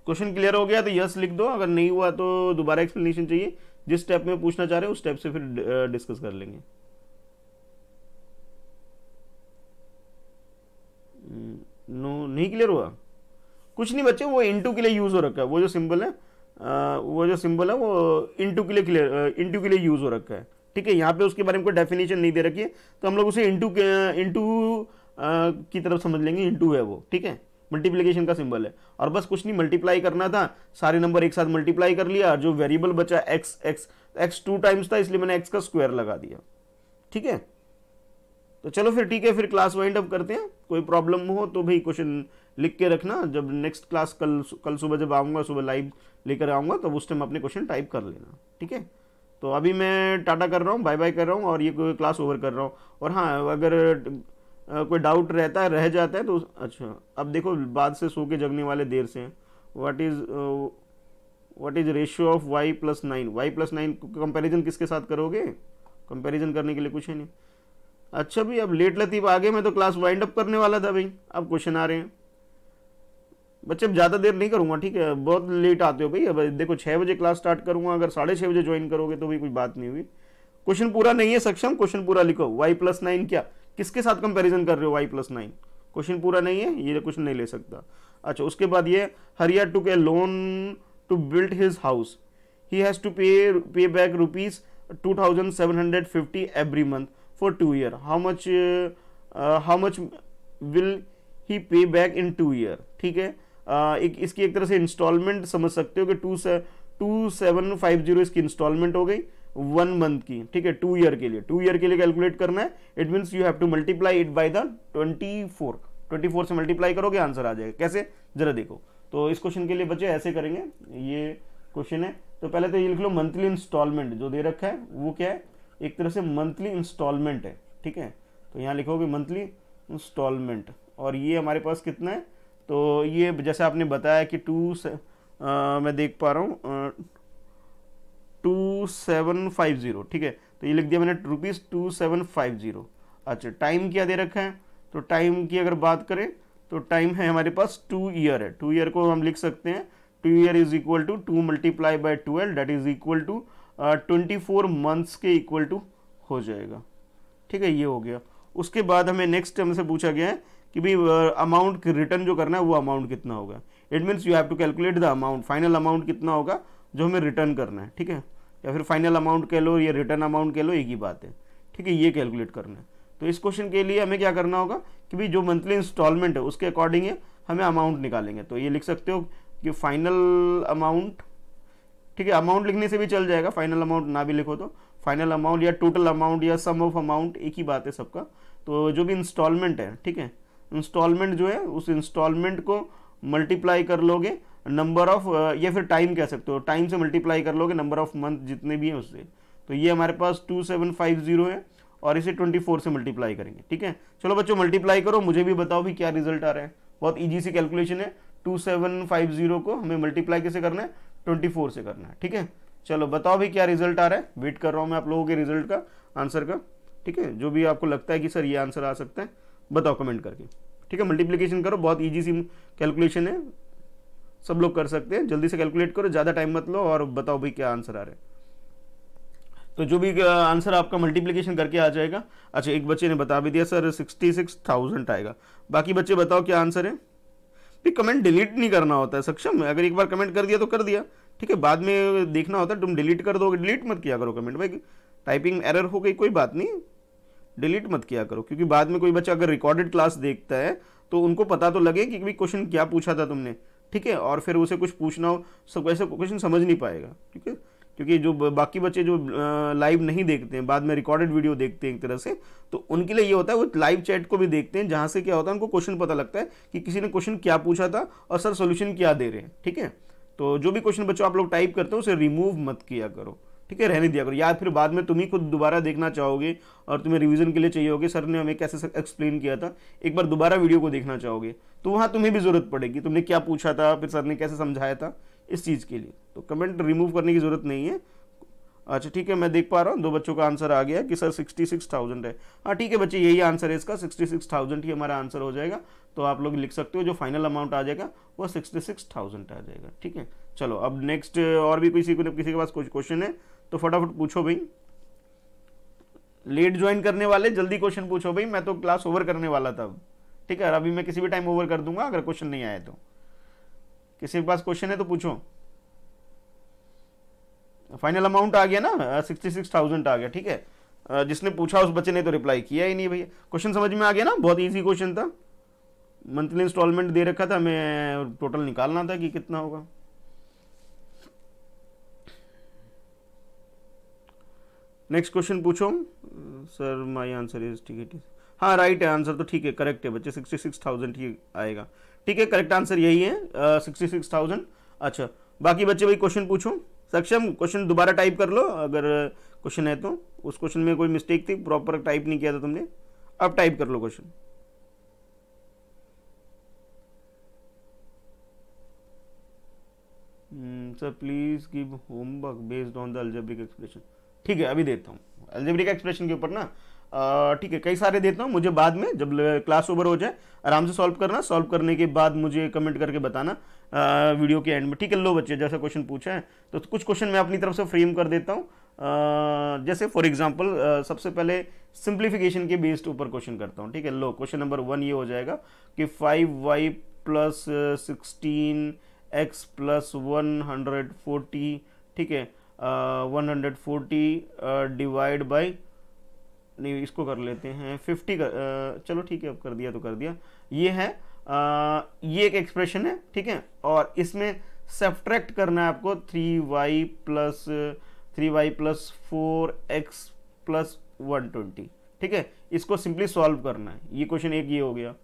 क्वेश्चन क्लियर हो गया तो यस लिख दो अगर नहीं हुआ तो दोबारा एक्सप्लेनेशन चाहिए जिस स्टेप में पूछना चाह रहे हो उस स्टेप से फिर डिस्कस कर लेंगे नो hmm, नहीं क्लियर हुआ कुछ नहीं बच्चे वो इंटू के लिए यूज़ हो रखा है वो जो सिंबल है वो जो सिंबल है वो इंटू के लिए क्लियर इंटू के लिए यूज़ हो रखा है ठीक है यहाँ पे उसके बारे में कोई डेफिनेशन नहीं दे रखी है तो हम लोग उसे इंटू इंटू की तरफ समझ लेंगे इंटू है वो ठीक है मल्टीप्लीकेशन का सिंबल है और बस कुछ नहीं मल्टीप्लाई करना था सारे नंबर एक साथ मल्टीप्लाई कर लिया जो वेरिएबल बचा x x x two times था इसलिए मैंने एक्स का स्क्वायर लगा दिया ठीक है तो चलो फिर ठीक है फिर क्लास वाइंड अप करते हैं कोई प्रॉब्लम हो तो भाई क्वेश्चन लिख के रखना जब नेक्स्ट क्लास कल कल सुबह जब आऊँगा सुबह लाइव लेकर आऊँगा तब उस टाइम अपने क्वेश्चन टाइप कर लेना ठीक है तो अभी मैं टाटा कर रहा हूँ बाय बाय कर रहा हूँ और ये क्लास ओवर कर रहा हूँ और हाँ अगर कोई डाउट रहता है रह जाता है तो अच्छा अब देखो बाद से सो के जगने वाले देर से हैं what is what is ratio of y plus nine y plus nine comparison किसके साथ करोगे कंपेरिजन करने के लिए कुछ है नहीं अच्छा भाई अब लेट लतीफ आगे मैं तो क्लास वाइंड अप करने वाला था भाई अब क्वेश्चन आ रहे हैं बच्चे अब ज़्यादा देर नहीं करूँगा ठीक है बहुत लेट आते हो भाई अब देखो छः बजे क्लास स्टार्ट करूँगा अगर साढ़े छः बजे ज्वाइन करोगे तो भी कोई बात नहीं हुई क्वेश्चन पूरा नहीं है सक्षम क्वेश्चन पूरा लिखो वाई प्लस नाइन क्या किसके साथ कंपेरिजन कर रहे हो वाई प्लस नाइन क्वेश्चन पूरा नहीं है ये क्वेश्चन नहीं ले सकता अच्छा उसके बाद ये Hariya took loan to build his house he has to pay pay back rupees two thousand seven hundred fifty every month for two year how much how much will he pay back in two year ठीक है एक इसकी एक तरह से instalment समझ सकते हो कि टू से टू सेवन फाइव जीरो इसकी इंस्टॉलमेंट हो गई वन मंथ की ठीक है टू ईयर के लिए टू ईयर के लिए कैलकुलेट करना है it means you have to multiply it by the twenty four twenty four से मल्टीप्लाई करोगे आंसर आ जाएगा कैसे जरा देखो तो इस क्वेश्चन के लिए बच्चे ऐसे करेंगे ये क्वेश्चन है तो पहले तो ये लिख लो मंथली इंस्टॉलमेंट जो दे रखा है वो क्या है एक तरह से मंथली इंस्टॉलमेंट है ठीक है तो यहाँ लिखोगे मंथली इंस्टॉलमेंट और ये हमारे पास कितना है तो ये जैसे आपने बताया कि टू से, आ, मैं देख पा रहा हूँ टू सेवन फाइव ज़ीरो ठीक है तो ये लिख दिया मैंने rupees two seven five zero अच्छा टाइम क्या दे रखा है तो टाइम की अगर बात करें तो टाइम है हमारे पास टू ईयर है टू ईयर को हम लिख सकते हैं two year is equal to two multiply by twelve that is equal to twenty four months के इक्वल टू हो जाएगा ठीक है ये हो गया उसके बाद हमें नेक्स्ट हमसे पूछा गया है कि भाई अमाउंट रिटर्न जो करना है वो अमाउंट कितना होगा it means you have to calculate the amount final amount कितना होगा जो हमें रिटर्न करना है ठीक है या फिर फाइनल अमाउंट कह लो या रिटर्न अमाउंट कह लो एक ही बात है ठीक है ये कैलकुलेट करना है तो इस क्वेश्चन के लिए हमें क्या करना होगा कि भाई जो मंथली इंस्टॉलमेंट है उसके अकॉर्डिंग हमें अमाउंट निकालेंगे तो ये लिख सकते हो कि फाइनल अमाउंट ठीक है अमाउंट लिखने से भी चल जाएगा फाइनल अमाउंट ना भी लिखो तो फाइनल अमाउंट या टोटल अमाउंट या सम ऑफ अमाउंट एक ही बात है सबका तो जो भी इंस्टॉलमेंट है ठीक है इंस्टॉलमेंट जो है उस इंस्टॉलमेंट को मल्टीप्लाई कर लोगे नंबर ऑफ या फिर टाइम कह सकते हो टाइम से मल्टीप्लाई कर लोगे नंबर ऑफ मंथ जितने भी हैं उससे तो ये हमारे पास टू सेवन फाइव जीरो है और इसे ट्वेंटी फोर से मल्टीप्लाई करेंगे ठीक है चलो बच्चों मल्टीप्लाई करो मुझे भी बताओ भी क्या रिजल्ट आ रहा है बहुत ईजी सी कैलकुलेशन है टू सेवन फाइव जीरो को हमें मल्टीप्लाई कैसे करना है ट्वेंटी फोर से करना है ठीक है चलो बताओ भी क्या रिजल्ट आ रहा है वेट कर रहा हूँ मैं आप लोगों के रिजल्ट का आंसर का ठीक है जो भी आपको लगता है कि सर ये आंसर आ सकता है बताओ कमेंट करके ठीक है मल्टीप्लीकेशन करो बहुत ईजी सी कैलकुलेशन है सब लोग कर सकते हैं जल्दी से कैलकुलेट करो ज़्यादा टाइम मत लो और बताओ भाई क्या आंसर आ रहा है तो जो भी आंसर आपका मल्टीप्लीकेशन करके आ जाएगा अच्छा एक बच्चे ने बता भी दिया सर सिक्सटी सिक्स थाउजेंड आएगा बाकी बच्चे बताओ क्या आंसर है भी कमेंट डिलीट नहीं करना होता है सक्षम अगर एक बार कमेंट कर दिया तो कर दिया ठीक है बाद में देखना होता है तुम डिलीट कर दोगे डिलीट मत किया करो कमेंट भाई टाइपिंग एरर हो गई कोई बात नहीं डिलीट मत किया करो क्योंकि बाद में कोई बच्चा अगर रिकॉर्डेड क्लास देखता है तो उनको पता तो लगे कि क्वेश्चन क्या पूछा था तुमने ठीक है और फिर उसे कुछ पूछना हो सब वैसे क्वेश्चन समझ नहीं पाएगा ठीक है क्योंकि जो बाकी बच्चे जो लाइव नहीं देखते हैं बाद में रिकॉर्डेड वीडियो देखते हैं एक तरह से तो उनके लिए ये होता है वो लाइव चैट को भी देखते हैं जहाँ से क्या होता है उनको क्वेश्चन पता लगता है कि किसी ने क्वेश्चन क्या पूछा था और सर सोल्यूशन क्या दे रहे हैं ठीक है तो जो भी क्वेश्चन बच्चों आप लोग टाइप करते हो उसे रिमूव मत किया करो ठीक है रहने दिया करो या फिर बाद में तुम ही खुद दोबारा देखना चाहोगे और तुम्हें रिवीजन के लिए चाहिए होगी सर ने हमें कैसे एक्सप्लेन किया था एक बार दोबारा वीडियो को देखना चाहोगे तो वहाँ तुम्हें भी ज़रूरत पड़ेगी तुमने क्या पूछा था फिर सर ने कैसे समझाया था इस चीज़ के लिए तो कमेंट रिमूव करने की ज़रूरत नहीं है अच्छा ठीक है मैं देख पा रहा हूँ दो बच्चों का आंसर आ गया कि सर सिक्सटी सिक्स थाउजेंड है हाँ ठीक है बच्चे यही आंसर है इसका सिक्सटी सिक्स थाउजेंड ही हमारा आंसर हो जाएगा तो आप लोग लिख सकते हो जो फाइनल अमाउंट आ जाएगा वो सिक्सटी सिक्स थाउजेंड आ जाएगा ठीक है चलो अब नेक्स्ट और भी किसी को किसी के पास कुछ क्वेश्चन है तो फटाफट पूछो भाई लेट ज्वाइन करने वाले जल्दी क्वेश्चन पूछो भाई मैं तो क्लास ओवर करने वाला था ठीक है अभी मैं किसी भी टाइम ओवर कर दूंगा अगर क्वेश्चन नहीं आए तो किसी के पास क्वेश्चन है तो पूछो फाइनल अमाउंट आ गया ना सिक्सटी सिक्स थाउजेंड आ गया ठीक है जिसने पूछा उस बच्चे ने तो रिप्लाई किया ही नहीं भैया क्वेश्चन समझ में आ गया ना बहुत ईजी क्वेश्चन था मंथली इंस्टॉलमेंट दे रखा था मैं टोटल निकालना था कि कितना होगा नेक्स्ट क्वेश्चन पूछो सर माई आंसर इज ठीक है ठीक हाँ राइट है आंसर तो ठीक है करेक्ट है बच्चे सिक्सटी सिक्स थाउजेंड ही आएगा ठीक है करेक्ट आंसर यही है सिक्सटी सिक्स थाउजेंड अच्छा बाकी बच्चे भाई क्वेश्चन पूछो सक्षम क्वेश्चन दोबारा टाइप कर लो अगर क्वेश्चन है तो उस क्वेश्चन में कोई मिस्टेक थी प्रॉपर टाइप नहीं किया था तुमने अब टाइप कर लो question sir please give homework based on the algebraic expression ठीक है अभी देता हूँ एल्जेब्रिक एक्सप्रेशन के ऊपर ना ठीक है कई सारे देता हूँ मुझे बाद में जब क्लास ओवर हो जाए आराम से सॉल्व करना सॉल्व करने के बाद मुझे कमेंट करके बताना आ, वीडियो के एंड में ठीक है लो बच्चे जैसा क्वेश्चन पूछा है तो कुछ क्वेश्चन मैं अपनी तरफ से फ्रेम कर देता हूँ जैसे फॉर एग्जाम्पल सबसे पहले सिंप्लीफिकेशन के बेस्ड ऊपर क्वेश्चन करता हूँ ठीक है लो क्वेश्चन नंबर वन ये हो जाएगा कि five y plus sixteen x plus one hundred forty ठीक है one hundred forty divide by नहीं इसको कर लेते हैं फिफ्टी कर चलो ठीक है अब कर दिया तो कर दिया ये है uh, ये एक एक्सप्रेशन है ठीक है और इसमें सेफ्ट्रैक्ट करना है आपको three y plus three y plus four x plus one twenty ठीक है इसको सिंपली सॉल्व करना है ये क्वेश्चन एक ये हो गया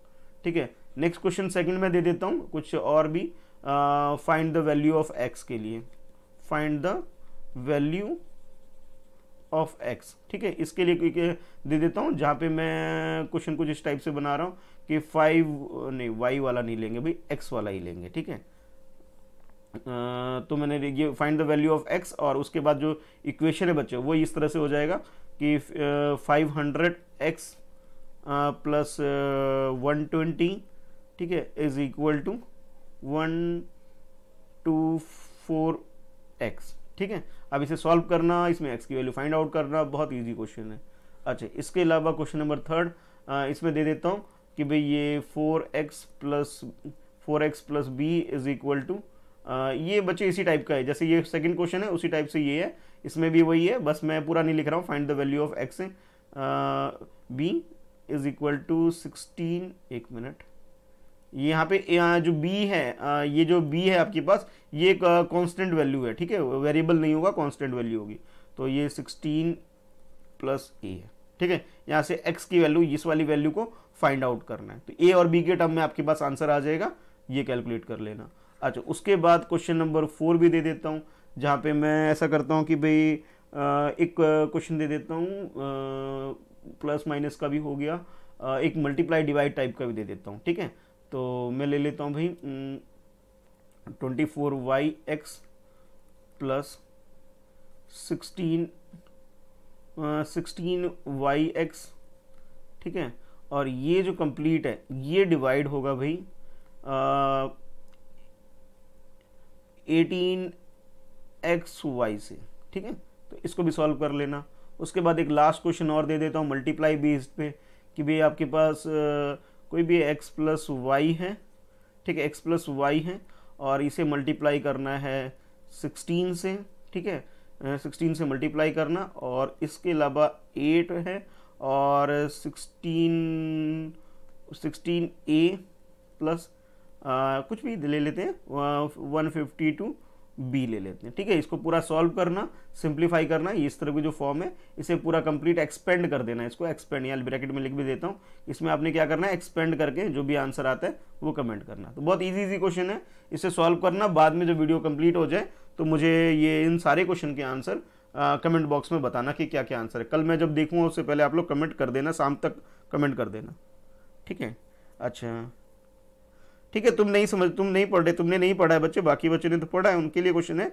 ठीक है नेक्स्ट क्वेश्चन सेकंड में दे देता हूँ कुछ और भी find the value of x के लिए find the value of x ठीक है इसके लिए दे देता हूँ जहाँ पे मैं क्वेश्चन कुछ इस टाइप से बना रहा हूँ कि फाइव नहीं वाई वाला नहीं लेंगे भाई एक्स वाला ही लेंगे ठीक है तो मैंने ये find the value of x और उसके बाद जो इक्वेशन है बच्चों वो इस तरह से हो जाएगा कि five hundred x plus one twenty ठीक है is equal to one two four x ठीक है अब इसे सॉल्व करना इसमें एक्स की वैल्यू फाइंड आउट करना बहुत ईजी क्वेश्चन है अच्छा इसके अलावा क्वेश्चन नंबर थर्ड इसमें दे देता हूँ कि भाई ये four x plus four x plus b is equal to ये बच्चे इसी टाइप का है जैसे ये सेकंड क्वेश्चन है उसी टाइप से ये है इसमें भी वही है बस मैं पूरा नहीं लिख रहा हूँ find the value of x b is equal to sixteen एक मिनट यहाँ पे जो बी है ये जो बी है आपके पास ये एक कॉन्स्टेंट वैल्यू है ठीक है वेरिएबल नहीं होगा कॉन्स्टेंट वैल्यू होगी तो ये सिक्सटीन प्लस ए है ठीक है यहाँ से एक्स की वैल्यू इस वाली वैल्यू को फाइंड आउट करना है तो ए और बी के टर्म में आपके पास आंसर आ जाएगा ये कैलकुलेट कर लेना अच्छा उसके बाद क्वेश्चन नंबर फोर भी दे देता हूँ जहाँ पे मैं ऐसा करता हूँ कि भाई एक क्वेश्चन दे देता हूँ प्लस माइनस का भी हो गया एक मल्टीप्लाई डिवाइड टाइप का भी दे देता हूँ ठीक है तो मैं ले लेता हूँ भाई twenty four y x plus sixteen sixteen y x ठीक है और ये जो कंप्लीट है ये डिवाइड होगा भाई एटीन एक्स वाई से ठीक है तो इसको भी सॉल्व कर लेना उसके बाद एक लास्ट क्वेश्चन और दे देता हूँ मल्टीप्लाई बेस्ड पे कि भाई आपके पास कोई भी एक्स प्लस वाई है ठीक है एक्स प्लस वाई है और इसे मल्टीप्लाई करना है सिक्सटीन से ठीक है सिक्सटीन से मल्टीप्लाई करना और इसके अलावा एट है और सिक्सटीन सिक्सटीन ए प्लस आ, कुछ भी ले लेते हैं वन फिफ्टी टू बी ले लेते हैं ठीक है इसको पूरा सॉल्व करना सिंप्लीफाई करना इस तरह की जो फॉर्म है इसे पूरा कंप्लीट एक्सपेंड कर देना इसको एक्सपेंड या ब्रैकेट में लिख भी देता हूँ इसमें आपने क्या करना है एक्सपेंड करके जो भी आंसर आता है वो कमेंट करना तो बहुत ईजी ईजी क्वेश्चन है इसे सॉल्व करना बाद में जो वीडियो कंप्लीट हो जाए तो मुझे ये इन सारे क्वेश्चन के आंसर कमेंट बॉक्स में बताना कि क्या क्या आंसर है कल मैं जब देखूँगा उससे पहले आप लोग कमेंट कर देना शाम तक कमेंट कर देना ठीक है अच्छा ठीक है तुम नहीं समझ तुम नहीं पढ़ रहे तुमने नहीं पढ़ा है बच्चे बाकी बच्चों ने तो पढ़ा है उनके लिए क्वेश्चन है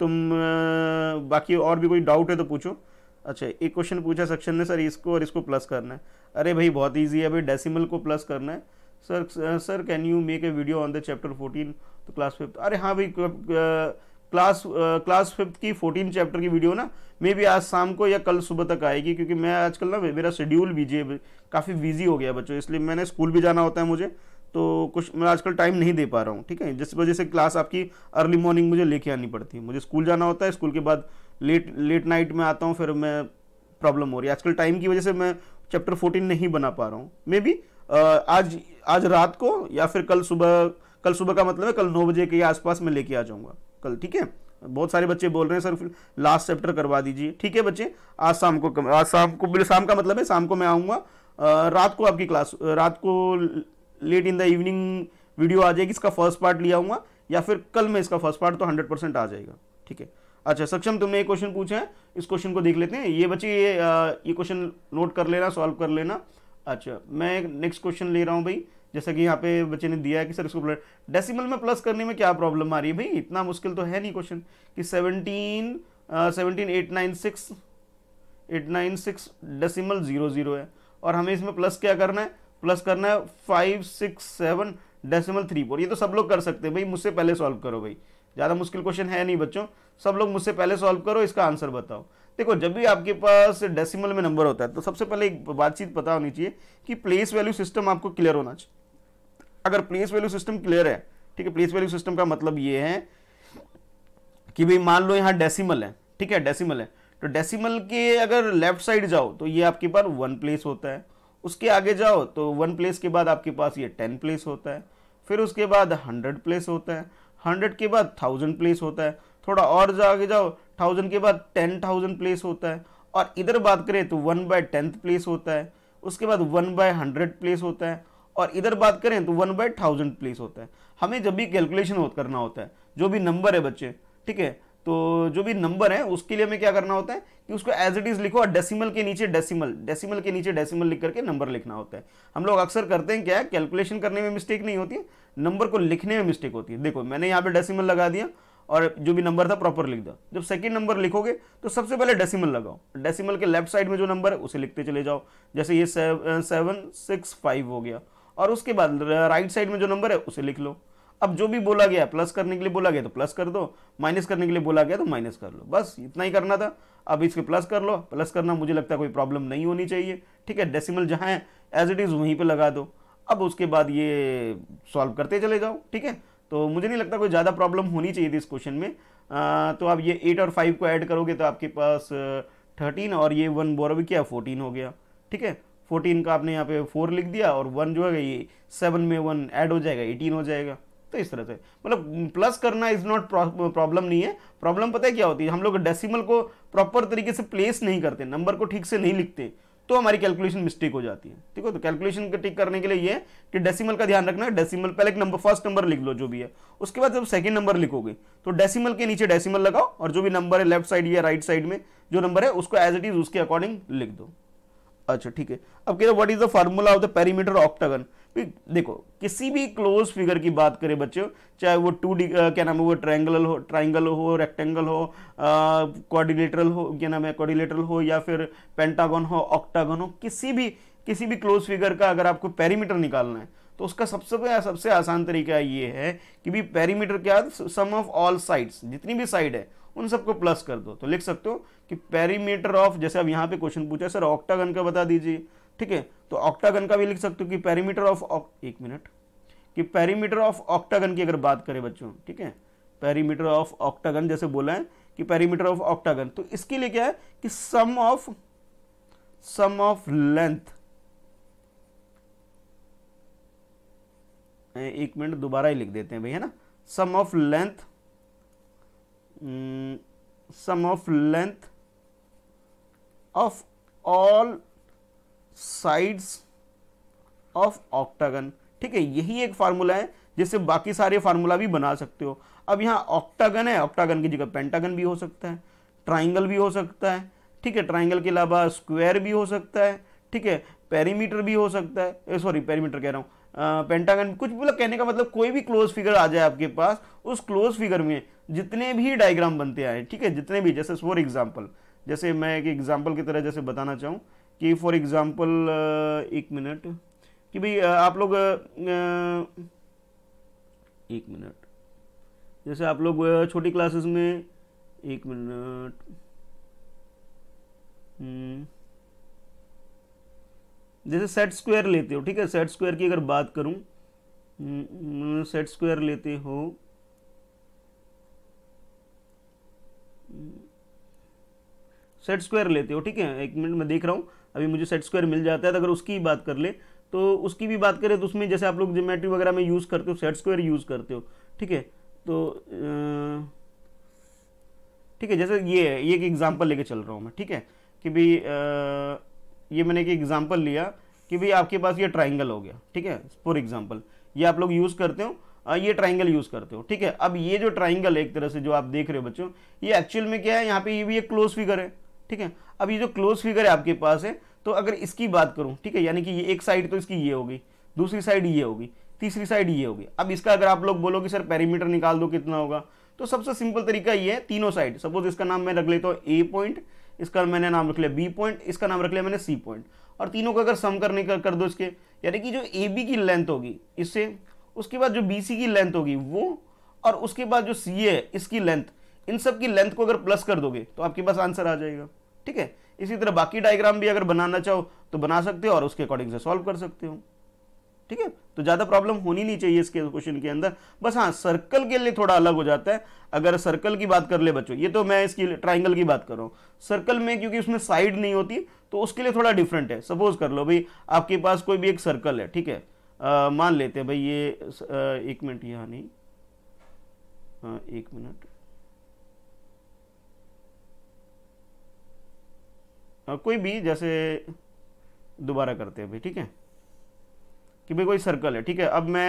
तुम बाकी और भी कोई डाउट है तो पूछो अच्छा एक क्वेश्चन पूछा सेक्शन ने सर इसको और इसको प्लस करना है अरे भाई बहुत ईजी है भाई डेसिमल को प्लस करना है sir sir can you make a video on the chapter fourteen तो क्लास फिफ्थ अरे हाँ भाई क्लास क्लास फिफ्थ की फोर्टीन चैप्टर की वीडियो ना मे भी आज शाम को या कल सुबह तक आएगी क्योंकि मैं आजकल ना मेरा शेड्यूल बीजे काफ़ी बिजी हो गया बच्चों इसलिए मैंने स्कूल भी जाना होता है मुझे तो कुछ मैं आजकल टाइम नहीं दे पा रहा हूँ ठीक है जिस वजह से क्लास आपकी अर्ली मॉर्निंग मुझे लेके आनी पड़ती है मुझे स्कूल जाना होता है स्कूल के बाद लेट लेट नाइट में आता हूँ फिर मैं प्रॉब्लम हो रही है आजकल टाइम की वजह से मैं चैप्टर फोर्टीन नहीं बना पा रहा हूँ मे बी आज आज रात को या फिर कल सुबह कल सुबह का मतलब है कल नौ बजे के आसपास मैं लेके आ जाऊँगा कल ठीक है बहुत सारे बच्चे बोल रहे हैं सर फिर लास्ट चैप्टर करवा दीजिए ठीक है बच्चे आज शाम को आज शाम को शाम का मतलब है शाम को मैं आऊँगा रात को आपकी क्लास रात को late in the evening video आ जाएगी इसका फर्स्ट पार्ट लिया हूँ या फिर कल में इसका फर्स्ट पार्ट तो हंड्रेड परसेंट आ जाएगा ठीक है अच्छा सक्षम तुमने एक क्वेश्चन पूछा है इस क्वेश्चन को देख लेते हैं ये बच्चे ये ये क्वेश्चन नोट कर लेना सॉल्व कर लेना अच्छा मैं नेक्स्ट क्वेश्चन ले रहा हूँ भाई जैसा कि यहाँ पे बच्चे ने दिया है कि सर इसको डेसिमल में प्लस करने में क्या प्रॉब्लम आ रही है भाई इतना मुश्किल तो है नहीं क्वेश्चन कि seventeen seventeen eight nine six eight nine six decimal zero zero है और हमें इसमें प्लस क्या करना है प्लस करना है five six seven decimal three four ये तो सब लोग कर सकते हैं भाई मुझसे पहले सॉल्व करो भाई ज़्यादा मुश्किल क्वेश्चन है नहीं बच्चों सब लोग मुझसे पहले सॉल्व करो इसका आंसर बताओ देखो जब भी आपके पास डेसिमल में नंबर होता है तो सबसे पहले एक बातचीत पता होनी चाहिए कि प्लेस वैल्यू सिस्टम आपको क्लियर होना चाहिए अगर प्लेस वैल्यू सिस्टम क्लियर है ठीक है प्लेस वैल्यू सिस्टम का मतलब ये है कि भाई मान लो यहाँ डेसिमल है ठीक है डेसिमल है तो डेसिमल के अगर लेफ्ट साइड जाओ तो ये आपके पास वन प्लेस होता है उसके आगे जाओ तो वन प्लेस के बाद आपके पास ये टेन प्लेस होता है फिर उसके बाद हंड्रेड प्लेस होता है हंड्रेड के बाद थाउजेंड प्लेस होता है थोड़ा और जा आगे जाओ थाउजेंड के बाद टेन थाउजेंड प्लेस होता है और इधर बात करें तो वन बाय टेंथ प्लेस होता है उसके बाद वन बाय हंड्रेड प्लेस होता है और इधर बात करें तो वन बाय थाउजेंड प्लेस होता है हमें जब भी कैलकुलेशन करना होता है जो भी नंबर है बच्चे ठीक है तो जो भी नंबर है उसके लिए हमें क्या करना होता है कि उसको एज इट इज लिखो और डेसिमल के नीचे डेसिमल डेसिमल के नीचे डेसिमल लिख करके नंबर लिखना होता है हम लोग अक्सर करते हैं क्या है कैलकुलेशन करने में मिस्टेक नहीं होती नंबर को लिखने में मिस्टेक होती है देखो मैंने यहाँ पे डेसिमल लगा दिया और जो भी नंबर था प्रॉपर लिख दो जब सेकंड नंबर लिखोगे तो सबसे पहले डेसिमल लगाओ डेसिमल के लेफ्ट साइड में जो नंबर है उसे लिखते चले जाओ जैसे ये सेवन सिक्स फाइव हो गया और उसके बाद राइट साइड में जो नंबर है उसे लिख लो अब जो भी बोला गया प्लस करने के लिए बोला गया तो प्लस कर दो माइनस करने के लिए बोला गया तो माइनस कर लो बस इतना ही करना था अब इसके प्लस कर लो प्लस करना मुझे लगता है कोई प्रॉब्लम नहीं होनी चाहिए ठीक है डेसिमल जहाँ है एज इट इज़ वहीं पर लगा दो अब उसके बाद ये सॉल्व करते चले जाओ ठीक है तो मुझे नहीं लगता कोई ज़्यादा प्रॉब्लम होनी चाहिए थी इस क्वेश्चन में आ, तो आप ये एट और फाइव को ऐड करोगे तो आपके पास थर्टीन और ये वन बोरो भी क्या फोर्टीन हो गया ठीक है फोर्टीन का आपने यहाँ पे फोर लिख दिया और वन जो है ये सेवन में वन ऐड हो जाएगा एटीन हो जाएगा तो इस तरह से मतलब प्लस करना इज नॉट प्रॉब्लम नहीं है प्रॉब्लम पता है क्या होती है हम लोग डेसिमल को प्रॉपर तरीके से प्लेस नहीं करते नंबर को ठीक से नहीं लिखते तो हमारी कैलकुलेशन मिस्टेक हो जाती है ठीक है तो कैलकुलेशन को ठीक करने के लिए ये कि डेसिमल का ध्यान रखना डेसिमल पहले एक नंबर फर्स्ट नंबर लिख लो जो भी है उसके बाद जब सेकंड नंबर लिखोगे तो डेसिमल के नीचे डेसिमल लगाओ और जो भी नंबर है लेफ्ट साइड या राइट साइड में जो नंबर है उसको एज इट इज उसके अकॉर्डिंग लिख दो अच्छा ठीक है अब कह रहे what is the formula of the perimeter octagon देखो किसी भी क्लोज फिगर की बात करें बच्चों चाहे वो टू डी क्या नाम है वो ट्राइंगल हो ट्राइंगल हो रेक्टेंगल हो कोऑर्डिनेटरल हो क्या नाम है कोऑर्डिनेटरल हो या फिर पेंटागन हो ऑक्टागन हो किसी भी किसी भी क्लोज फिगर का अगर आपको पेरीमीटर निकालना है तो उसका सबसे सबसे आसान तरीका ये है कि भी पेरीमीटर क्या सम ऑफ ऑल साइड्स जितनी भी साइड है उन सबको प्लस कर दो तो लिख सकते हो कि पेरीमीटर ऑफ जैसे अब यहाँ पे क्वेश्चन पूछा सर ऑक्टागन का बता दीजिए ठीक है तो ऑक्टागन का भी लिख सकते हो कि पेरीमीटर ऑफ एक मिनट कि पेरीमीटर ऑफ ऑक्टागन की अगर बात करें बच्चों ठीक है पेरीमीटर ऑफ ऑक्टागन जैसे बोला है कि पेरीमीटर ऑफ ऑक्टागन तो इसके लिए क्या है कि sum of sum of length एक मिनट दोबारा ही लिख देते हैं भैया है ना sum of length sum of length of all sides of octagon ठीक है यही एक फार्मूला है जिससे बाकी सारे फार्मूला भी बना सकते हो अब यहाँ ऑक्टागन है ऑक्टागन की जगह पेंटागन भी हो सकता है ट्राइंगल भी हो सकता है ठीक है ट्राइंगल के अलावा स्क्वायर भी हो सकता है ठीक है पेरीमीटर भी हो सकता है सॉरी पेरीमीटर कह रहा हूँ पेंटागन कुछ भी मतलब कहने का मतलब कोई भी क्लोज फिगर आ जाए आपके पास उस क्लोज फिगर में जितने भी डायग्राम बनते आए ठीक है जितने भी जैसे फॉर एग्जाम्पल जैसे मैं एक एग्जाम्पल की तरह जैसे बताना चाहूँ कि फॉर एग्ज़ाम्पल uh, एक मिनट कि भाई uh, आप लोग uh, एक मिनट जैसे आप लोग छोटी क्लासेस में एक मिनट हम्म, जैसे सेट स्क्वायर लेते हो ठीक है सेट स्क्वायर की अगर बात करूं सेट हम्म, स्क्वायर लेते हो सेट स्क्वायर लेते हो ठीक है एक मिनट में देख रहा हूं अभी मुझे सेट स्क्वायर मिल जाता है तो अगर उसकी बात कर ले तो उसकी भी बात करें तो उसमें जैसे आप लोग जोमेट्री वगैरह में यूज़ करते हो सेट स्क्वायर यूज़ करते हो ठीक है तो ठीक है जैसे ये है ये एक एग्जाम्पल लेके चल रहा हूँ मैं ठीक है कि भाई ये मैंने एक एग्जाम्पल लिया कि भाई आपके पास ये ट्राइंगल हो गया ठीक है फॉर एग्जाम्पल ये आप लोग यूज़ करते हो ये ट्राइंगल यूज़ करते हो ठीक है अब ये जो ट्राइंगल एक तरह से जो आप देख रहे हो बच्चों ये एक्चुअल में क्या है यहाँ पे ये भी एक क्लोज फिगर है ठीक है अब ये जो क्लोज फिगर है आपके पास है तो अगर इसकी बात करूं ठीक है यानी कि ये एक साइड तो इसकी ये होगी दूसरी साइड ये होगी तीसरी साइड ये होगी अब इसका अगर आप लोग बोलोगे सर पेरीमीटर निकाल दो कितना होगा तो सबसे सिंपल तरीका ये है तीनों साइड सपोज इसका नाम मैं रख लेता हूँ ए पॉइंट इसका मैंने नाम रख लिया बी पॉइंट इसका नाम रख लिया मैंने सी पॉइंट और तीनों को अगर सम करने का कर दो इसके यानी कि जो ए बी की लेंथ होगी इससे उसके बाद जो बी सी की लेंथ होगी वो और उसके बाद जो सी ए इसकी लेंथ इन सब की लेंथ को अगर प्लस कर दोगे तो आपके पास आंसर आ जाएगा ठीक है इसी तरह बाकी डायग्राम भी अगर बनाना चाहो तो बना सकते हो और उसके अकॉर्डिंग से सॉल्व कर सकते हो ठीक है तो ज़्यादा प्रॉब्लम होनी नहीं चाहिए इसके क्वेश्चन के अंदर बस हाँ सर्कल के लिए थोड़ा अलग हो जाता है अगर सर्कल की बात कर ले बच्चों ये तो मैं इसकी ट्राइंगल की बात कर रहा हूँ सर्कल में क्योंकि उसमें साइड नहीं होती तो उसके लिए थोड़ा डिफरेंट है सपोज कर लो भाई आपके पास कोई भी एक सर्कल है ठीक है मान लेते हैं भाई ये आ, एक मिनट यहाँ नहीं हाँ एक मिनट हाँ, कोई भी जैसे दोबारा करते हैं भाई ठीक है कि भाई कोई सर्कल है ठीक है अब मैं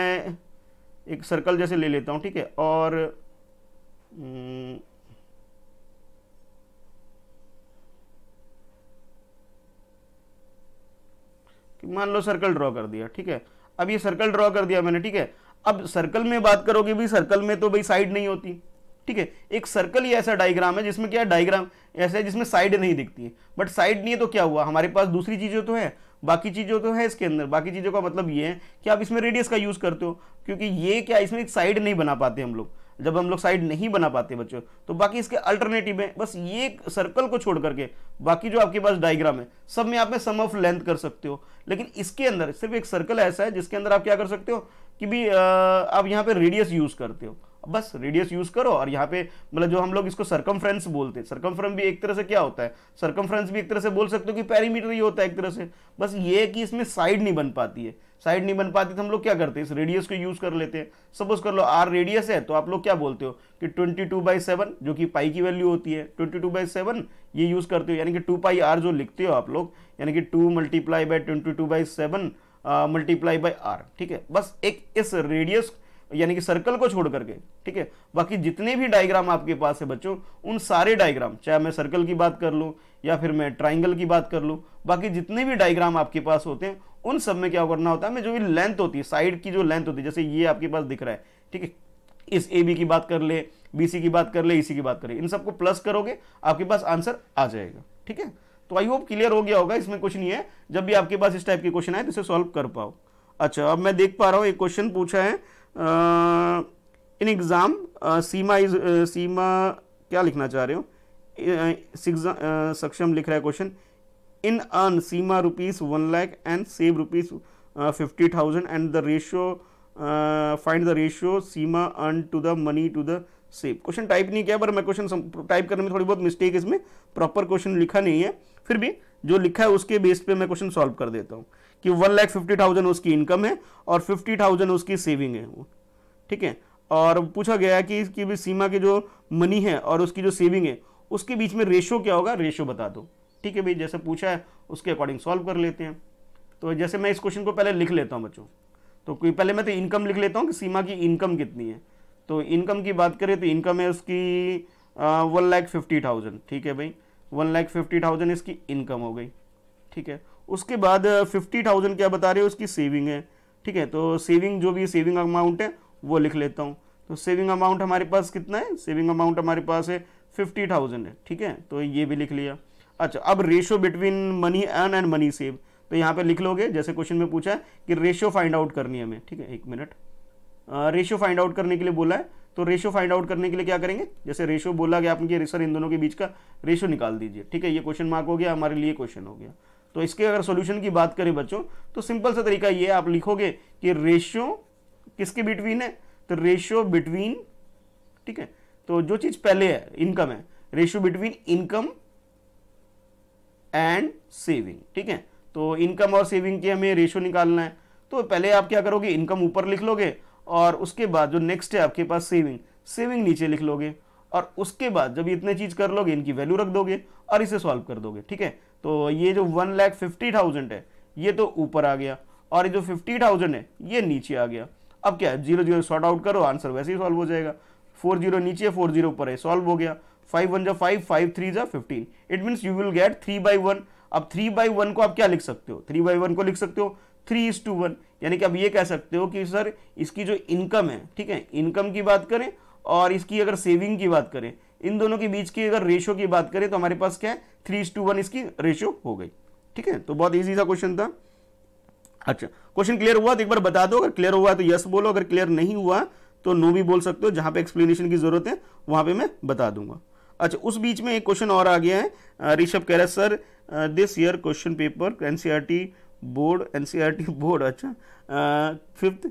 एक सर्कल जैसे ले लेता हूँ ठीक है और हम्म, मान लो सर्कल ड्रॉ कर दिया ठीक है अब ये सर्कल ड्रॉ कर दिया मैंने ठीक है अब सर्कल में बात करोगे भी सर्कल में तो भाई साइड नहीं होती ठीक है एक सर्कल ही ऐसा डायग्राम है जिसमें क्या डायग्राम ऐसा है जिसमें साइड नहीं दिखती है बट साइड नहीं है तो क्या हुआ हमारे पास दूसरी चीज़ें तो है बाकी चीज़ें तो है इसके अंदर बाकी चीज़ों का मतलब ये है कि आप इसमें रेडियस का यूज़ करते हो क्योंकि ये क्या इसमें एक साइड नहीं बना पाते हम लोग जब हम लोग साइड नहीं बना पाते बच्चों तो बाकी इसके अल्टरनेटिव है बस ये सर्कल को छोड़ करके बाकी जो आपके पास डायग्राम है सब में आप में सम ऑफ लेंथ कर सकते हो लेकिन इसके अंदर सिर्फ एक सर्कल ऐसा है जिसके अंदर आप क्या कर सकते हो कि भी आप यहाँ पे रेडियस यूज़ करते हो बस रेडियस यूज करो और यहाँ पे मतलब जो हम लोग इसको सर्कमफ्रेंस बोलते हैं सर्कमफ्रेंस भी एक तरह से क्या होता है सर्कमफ्रेंस भी एक तरह से बोल सकते हो कि पैरीमीटर ही होता है एक तरह से बस ये कि इसमें साइड नहीं बन पाती है साइड नहीं बन पाती तो हम लोग क्या करते हैं इस रेडियस को यूज कर लेते हैं सपोज कर लो आर रेडियस है तो आप लोग क्या बोलते हो कि ट्वेंटी टू बाई सेवन जो कि पाई की वैल्यू होती है ट्वेंटी टू बाई सेवन ये यूज करते हो यानी कि टू पाई आर जो लिखते हो आप लोग यानी कि two multiply by twenty two by seven multiply by r ठीक है बस एक इस रेडियस यानी कि सर्कल को छोड़ करके ठीक है बाकी जितने भी डायग्राम आपके पास है बच्चों उन सारे डायग्राम चाहे मैं सर्कल की बात कर लूँ या फिर मैं ट्राइंगल की बात कर लूँ बाकी जितने भी डायग्राम आपके पास होते हैं उन सब में क्या करना होता है हमें जो भी लेंथ होती है साइड की जो लेंथ होती है जैसे ये आपके पास दिख रहा है ठीक है इस ए बी की बात कर ले बी सी की बात कर ले ई सी की बात कर ले इन सबको प्लस करोगे आपके पास आंसर आ जाएगा ठीक है तो आई होप क्लियर हो गया होगा इसमें कुछ नहीं है जब भी आपके पास इस टाइप के क्वेश्चन आए तो इसे सॉल्व कर पाओ अच्छा अब मैं देख पा रहा हूँ एक क्वेश्चन पूछा है इन एग्ज़ाम सीमा इज सीमा क्या लिखना चाह रहे हो सक्षम लिख रहा है question in earn Seema rupees one lakh and save rupees fifty thousand and the ratio find the ratio Seema earn to the money to the save question type नहीं किया पर मैं क्वेश्चन टाइप करने में थोड़ी बहुत मिस्टेक इसमें प्रॉपर क्वेश्चन लिखा नहीं है फिर भी जो लिखा है उसके बेस पे मैं क्वेश्चन सॉल्व कर देता हूँ कि वन लाख फिफ्टी थाउजेंड उसकी इनकम है और फिफ्टी थाउजेंड उसकी सेविंग है वो ठीक है और पूछा गया है कि इसकी भी सीमा के जो मनी है और उसकी जो सेविंग है उसके बीच में रेशो क्या होगा रेशो बता दो ठीक है भाई जैसे पूछा है उसके अकॉर्डिंग सॉल्व कर लेते हैं तो जैसे मैं इस क्वेश्चन को पहले लिख लेता हूँ बच्चों तो पहले मैं तो इनकम लिख लेता हूँ कि सीमा की इनकम कितनी है तो इनकम की बात करें तो इनकम है उसकी वन लाख फिफ्टी थाउजेंड ठीक है भाई वन लाख फिफ्टी थाउजेंड इसकी इनकम हो गई ठीक है उसके बाद फिफ्टी थाउजेंड क्या बता रहे हो उसकी सेविंग है ठीक है तो सेविंग जो भी सेविंग अमाउंट है वो लिख लेता हूँ तो सेविंग अमाउंट हमारे पास कितना है सेविंग अमाउंट हमारे पास है फिफ्टी थाउजेंड है ठीक है तो ये भी लिख लिया अच्छा अब ratio between money earn and money save तो यहाँ पे लिख लोगे जैसे क्वेश्चन में पूछा है कि रेशो फाइंड आउट करनी है हमें ठीक है एक मिनट रेशो फाइंड आउट करने के लिए बोला है तो रेशो फाइंड आउट करने के लिए क्या करेंगे जैसे रेशो बोला गया आपके सर इन दोनों के बीच का रेशो निकाल दीजिए ठीक है ये क्वेश्चन मार्क हो गया हमारे लिए क्वेश्चन हो गया तो इसके अगर सॉल्यूशन की बात करें बच्चों तो सिंपल सा तरीका ये आप लिखोगे कि रेशियो किसके बिटवीन है तो रेशियो बिटवीन ठीक है तो जो चीज पहले है इनकम है ratio between income and saving ठीक है तो इनकम और सेविंग के हमें रेशियो निकालना है तो पहले आप क्या करोगे इनकम ऊपर लिख लोगे और उसके बाद जो नेक्स्ट है आपके पास सेविंग सेविंग नीचे लिख लोगे और उसके बाद जब इतने चीज कर लोगे इनकी वैल्यू रख दोगे और इसे सॉल्व कर दोगे ठीक है तो ये जो वन लैख फिफ्टी थाउजेंड है ये तो ऊपर आ गया और ये जो फिफ्टी थाउजेंड है ये नीचे आ गया अब क्या है जीरो जीरो शॉर्ट आउट करो आंसर वैसे ही सॉल्व हो जाएगा फोर जीरो नीचे फोर जीरो ऊपर है सॉल्व हो गया फाइव वन जो फाइव फाइव थ्री जो fifteen it means you will get three by one अब थ्री बाई वन को आप क्या लिख सकते हो थ्री बाई वन को लिख सकते हो थ्री इज टू वन यानी कि आप ये कह सकते हो कि सर इसकी जो इनकम है ठीक है इनकम की बात करें और इसकी अगर सेविंग की बात करें इन दोनों के बीच की अगर रेशियो की बात करें तो हमारे पास क्या है थ्री टू वन इसकी रेशियो हो गई ठीक है तो बहुत ईजी सा क्वेश्चन था अच्छा क्वेश्चन क्लियर हुआ तो एक बार बता दो अगर क्लियर हुआ तो यस बोलो अगर क्लियर नहीं हुआ तो नो भी बोल सकते हो जहां पे एक्सप्लेनेशन की जरूरत है वहां पे मैं बता दूंगा अच्छा उस बीच में एक क्वेश्चन और आ गया है ऋषभ कह रहा sir this year question paper NCERT board NCERT board अच्छा फिफ्थ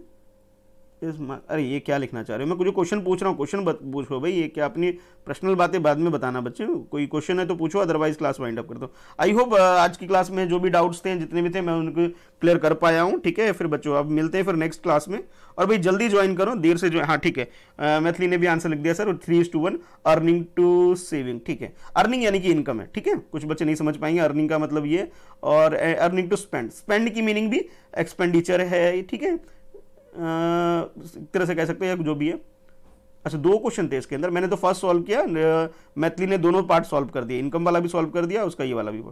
इस अरे ये क्या लिखना चाह रहे हो मैं कुछ क्वेश्चन पूछ रहा हूँ क्वेश्चन पूछो भाई ये क्या अपनी पर्सनल बातें बाद में बताना बच्चे कोई क्वेश्चन है तो पूछो अदरवाइज क्लास वाइंड अप कर दो आई होप आज की क्लास में जो भी डाउट्स थे जितने भी थे मैं उनको क्लियर कर पाया हूँ ठीक है फिर बच्चों अब मिलते हैं फिर नेक्स्ट क्लास में और भाई जल्दी ज्वाइन करो देर से जो हाँ ठीक है मैथिली ने भी आंसर लिख दिया sir three two one earning to saving ठीक है अर्निंग यानी कि इनकम है ठीक है कुछ बच्चे नहीं समझ पाएंगे अर्निंग का मतलब ये और अर्निंग टू स्पेंड स्पेंड की मीनिंग भी एक्सपेंडिचर है ठीक है एक तरह से कह सकते हैं जो भी है अच्छा दो क्वेश्चन थे इसके अंदर मैंने तो फर्स्ट सॉल्व किया मैथिली ने दोनों पार्ट सॉल्व कर दिया इनकम वाला भी सॉल्व कर दिया उसका ये वाला भी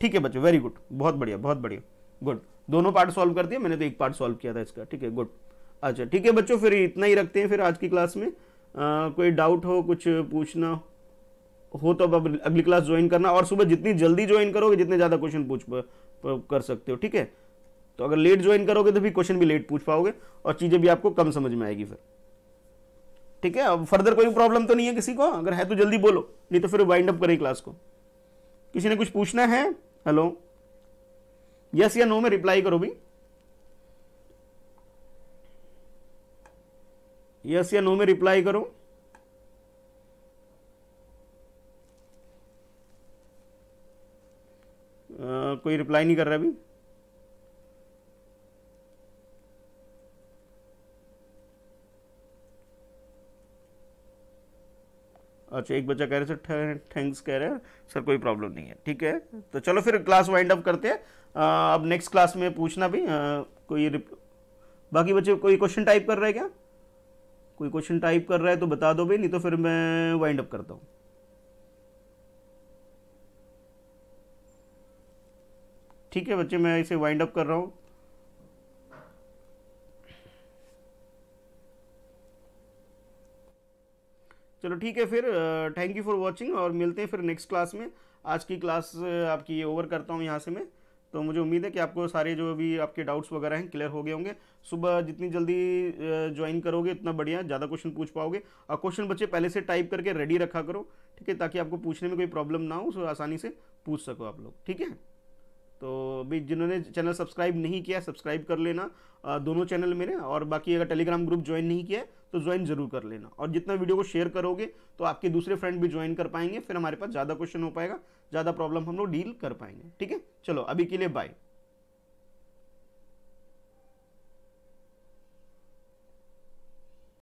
ठीक है बच्चों वेरी गुड बहुत बढ़िया बहुत बढ़िया गुड दोनों पार्ट सॉल्व कर दिया मैंने तो एक पार्ट सॉल्व किया था इसका ठीक है गुड अच्छा ठीक है बच्चों फिर इतना ही रखते हैं फिर आज की क्लास में आ, कोई डाउट हो कुछ पूछना हो तो अब अगली क्लास ज्वाइन करना और सुबह जितनी जल्दी ज्वाइन करोगे जितने ज़्यादा क्वेश्चन पूछ कर सकते हो ठीक है तो अगर लेट ज्वाइन करोगे तो भी क्वेश्चन भी लेट पूछ पाओगे और चीज़ें भी आपको कम समझ में आएगी फिर ठीक है अब फर्दर कोई प्रॉब्लम तो नहीं है किसी को अगर है तो जल्दी बोलो नहीं तो फिर वाइंड अप करें क्लास को किसी ने कुछ पूछना है हेलो यस या नो में रिप्लाई करो भी यस या नो में रिप्लाई करो आ, कोई रिप्लाई नहीं कर रहा अभी अच्छा एक बच्चा कह रहे थे थैंक्स कह रहे हैं सर कोई प्रॉब्लम नहीं है ठीक है तो चलो फिर क्लास वाइंड अप करते हैं अब नेक्स्ट क्लास में पूछना भी आ, कोई बाकी बच्चे कोई क्वेश्चन टाइप कर रहे हैं क्या कोई क्वेश्चन टाइप कर रहा है तो बता दो भाई नहीं तो फिर मैं वाइंड अप करता हूँ ठीक है बच्चे मैं इसे वाइंड अप कर रहा हूँ चलो ठीक है फिर थैंक यू फॉर वॉचिंग और मिलते हैं फिर नेक्स्ट क्लास में आज की क्लास आपकी ये ओवर करता हूँ यहाँ से मैं तो मुझे उम्मीद है कि आपको सारे जो भी आपके डाउट्स वगैरह हैं क्लियर हो गए होंगे सुबह जितनी जल्दी ज्वाइन करोगे उतना बढ़िया ज़्यादा क्वेश्चन पूछ पाओगे और क्वेश्चन बच्चे पहले से टाइप करके रेडी रखा करो ठीक है ताकि आपको पूछने में कोई प्रॉब्लम ना हो सो आसानी से पूछ सको आप लोग ठीक है तो अभी जिन्होंने चैनल सब्सक्राइब नहीं किया सब्सक्राइब कर लेना दोनों चैनल मेरे और बाकी अगर टेलीग्राम ग्रुप ज्वाइन नहीं किया तो ज्वाइन जरूर कर लेना और जितना वीडियो को शेयर करोगे तो आपके दूसरे फ्रेंड भी ज्वाइन कर पाएंगे फिर हमारे पास ज़्यादा क्वेश्चन हो पाएगा ज़्यादा प्रॉब्लम हम लोग डील कर पाएंगे ठीक है चलो अभी के लिए बाय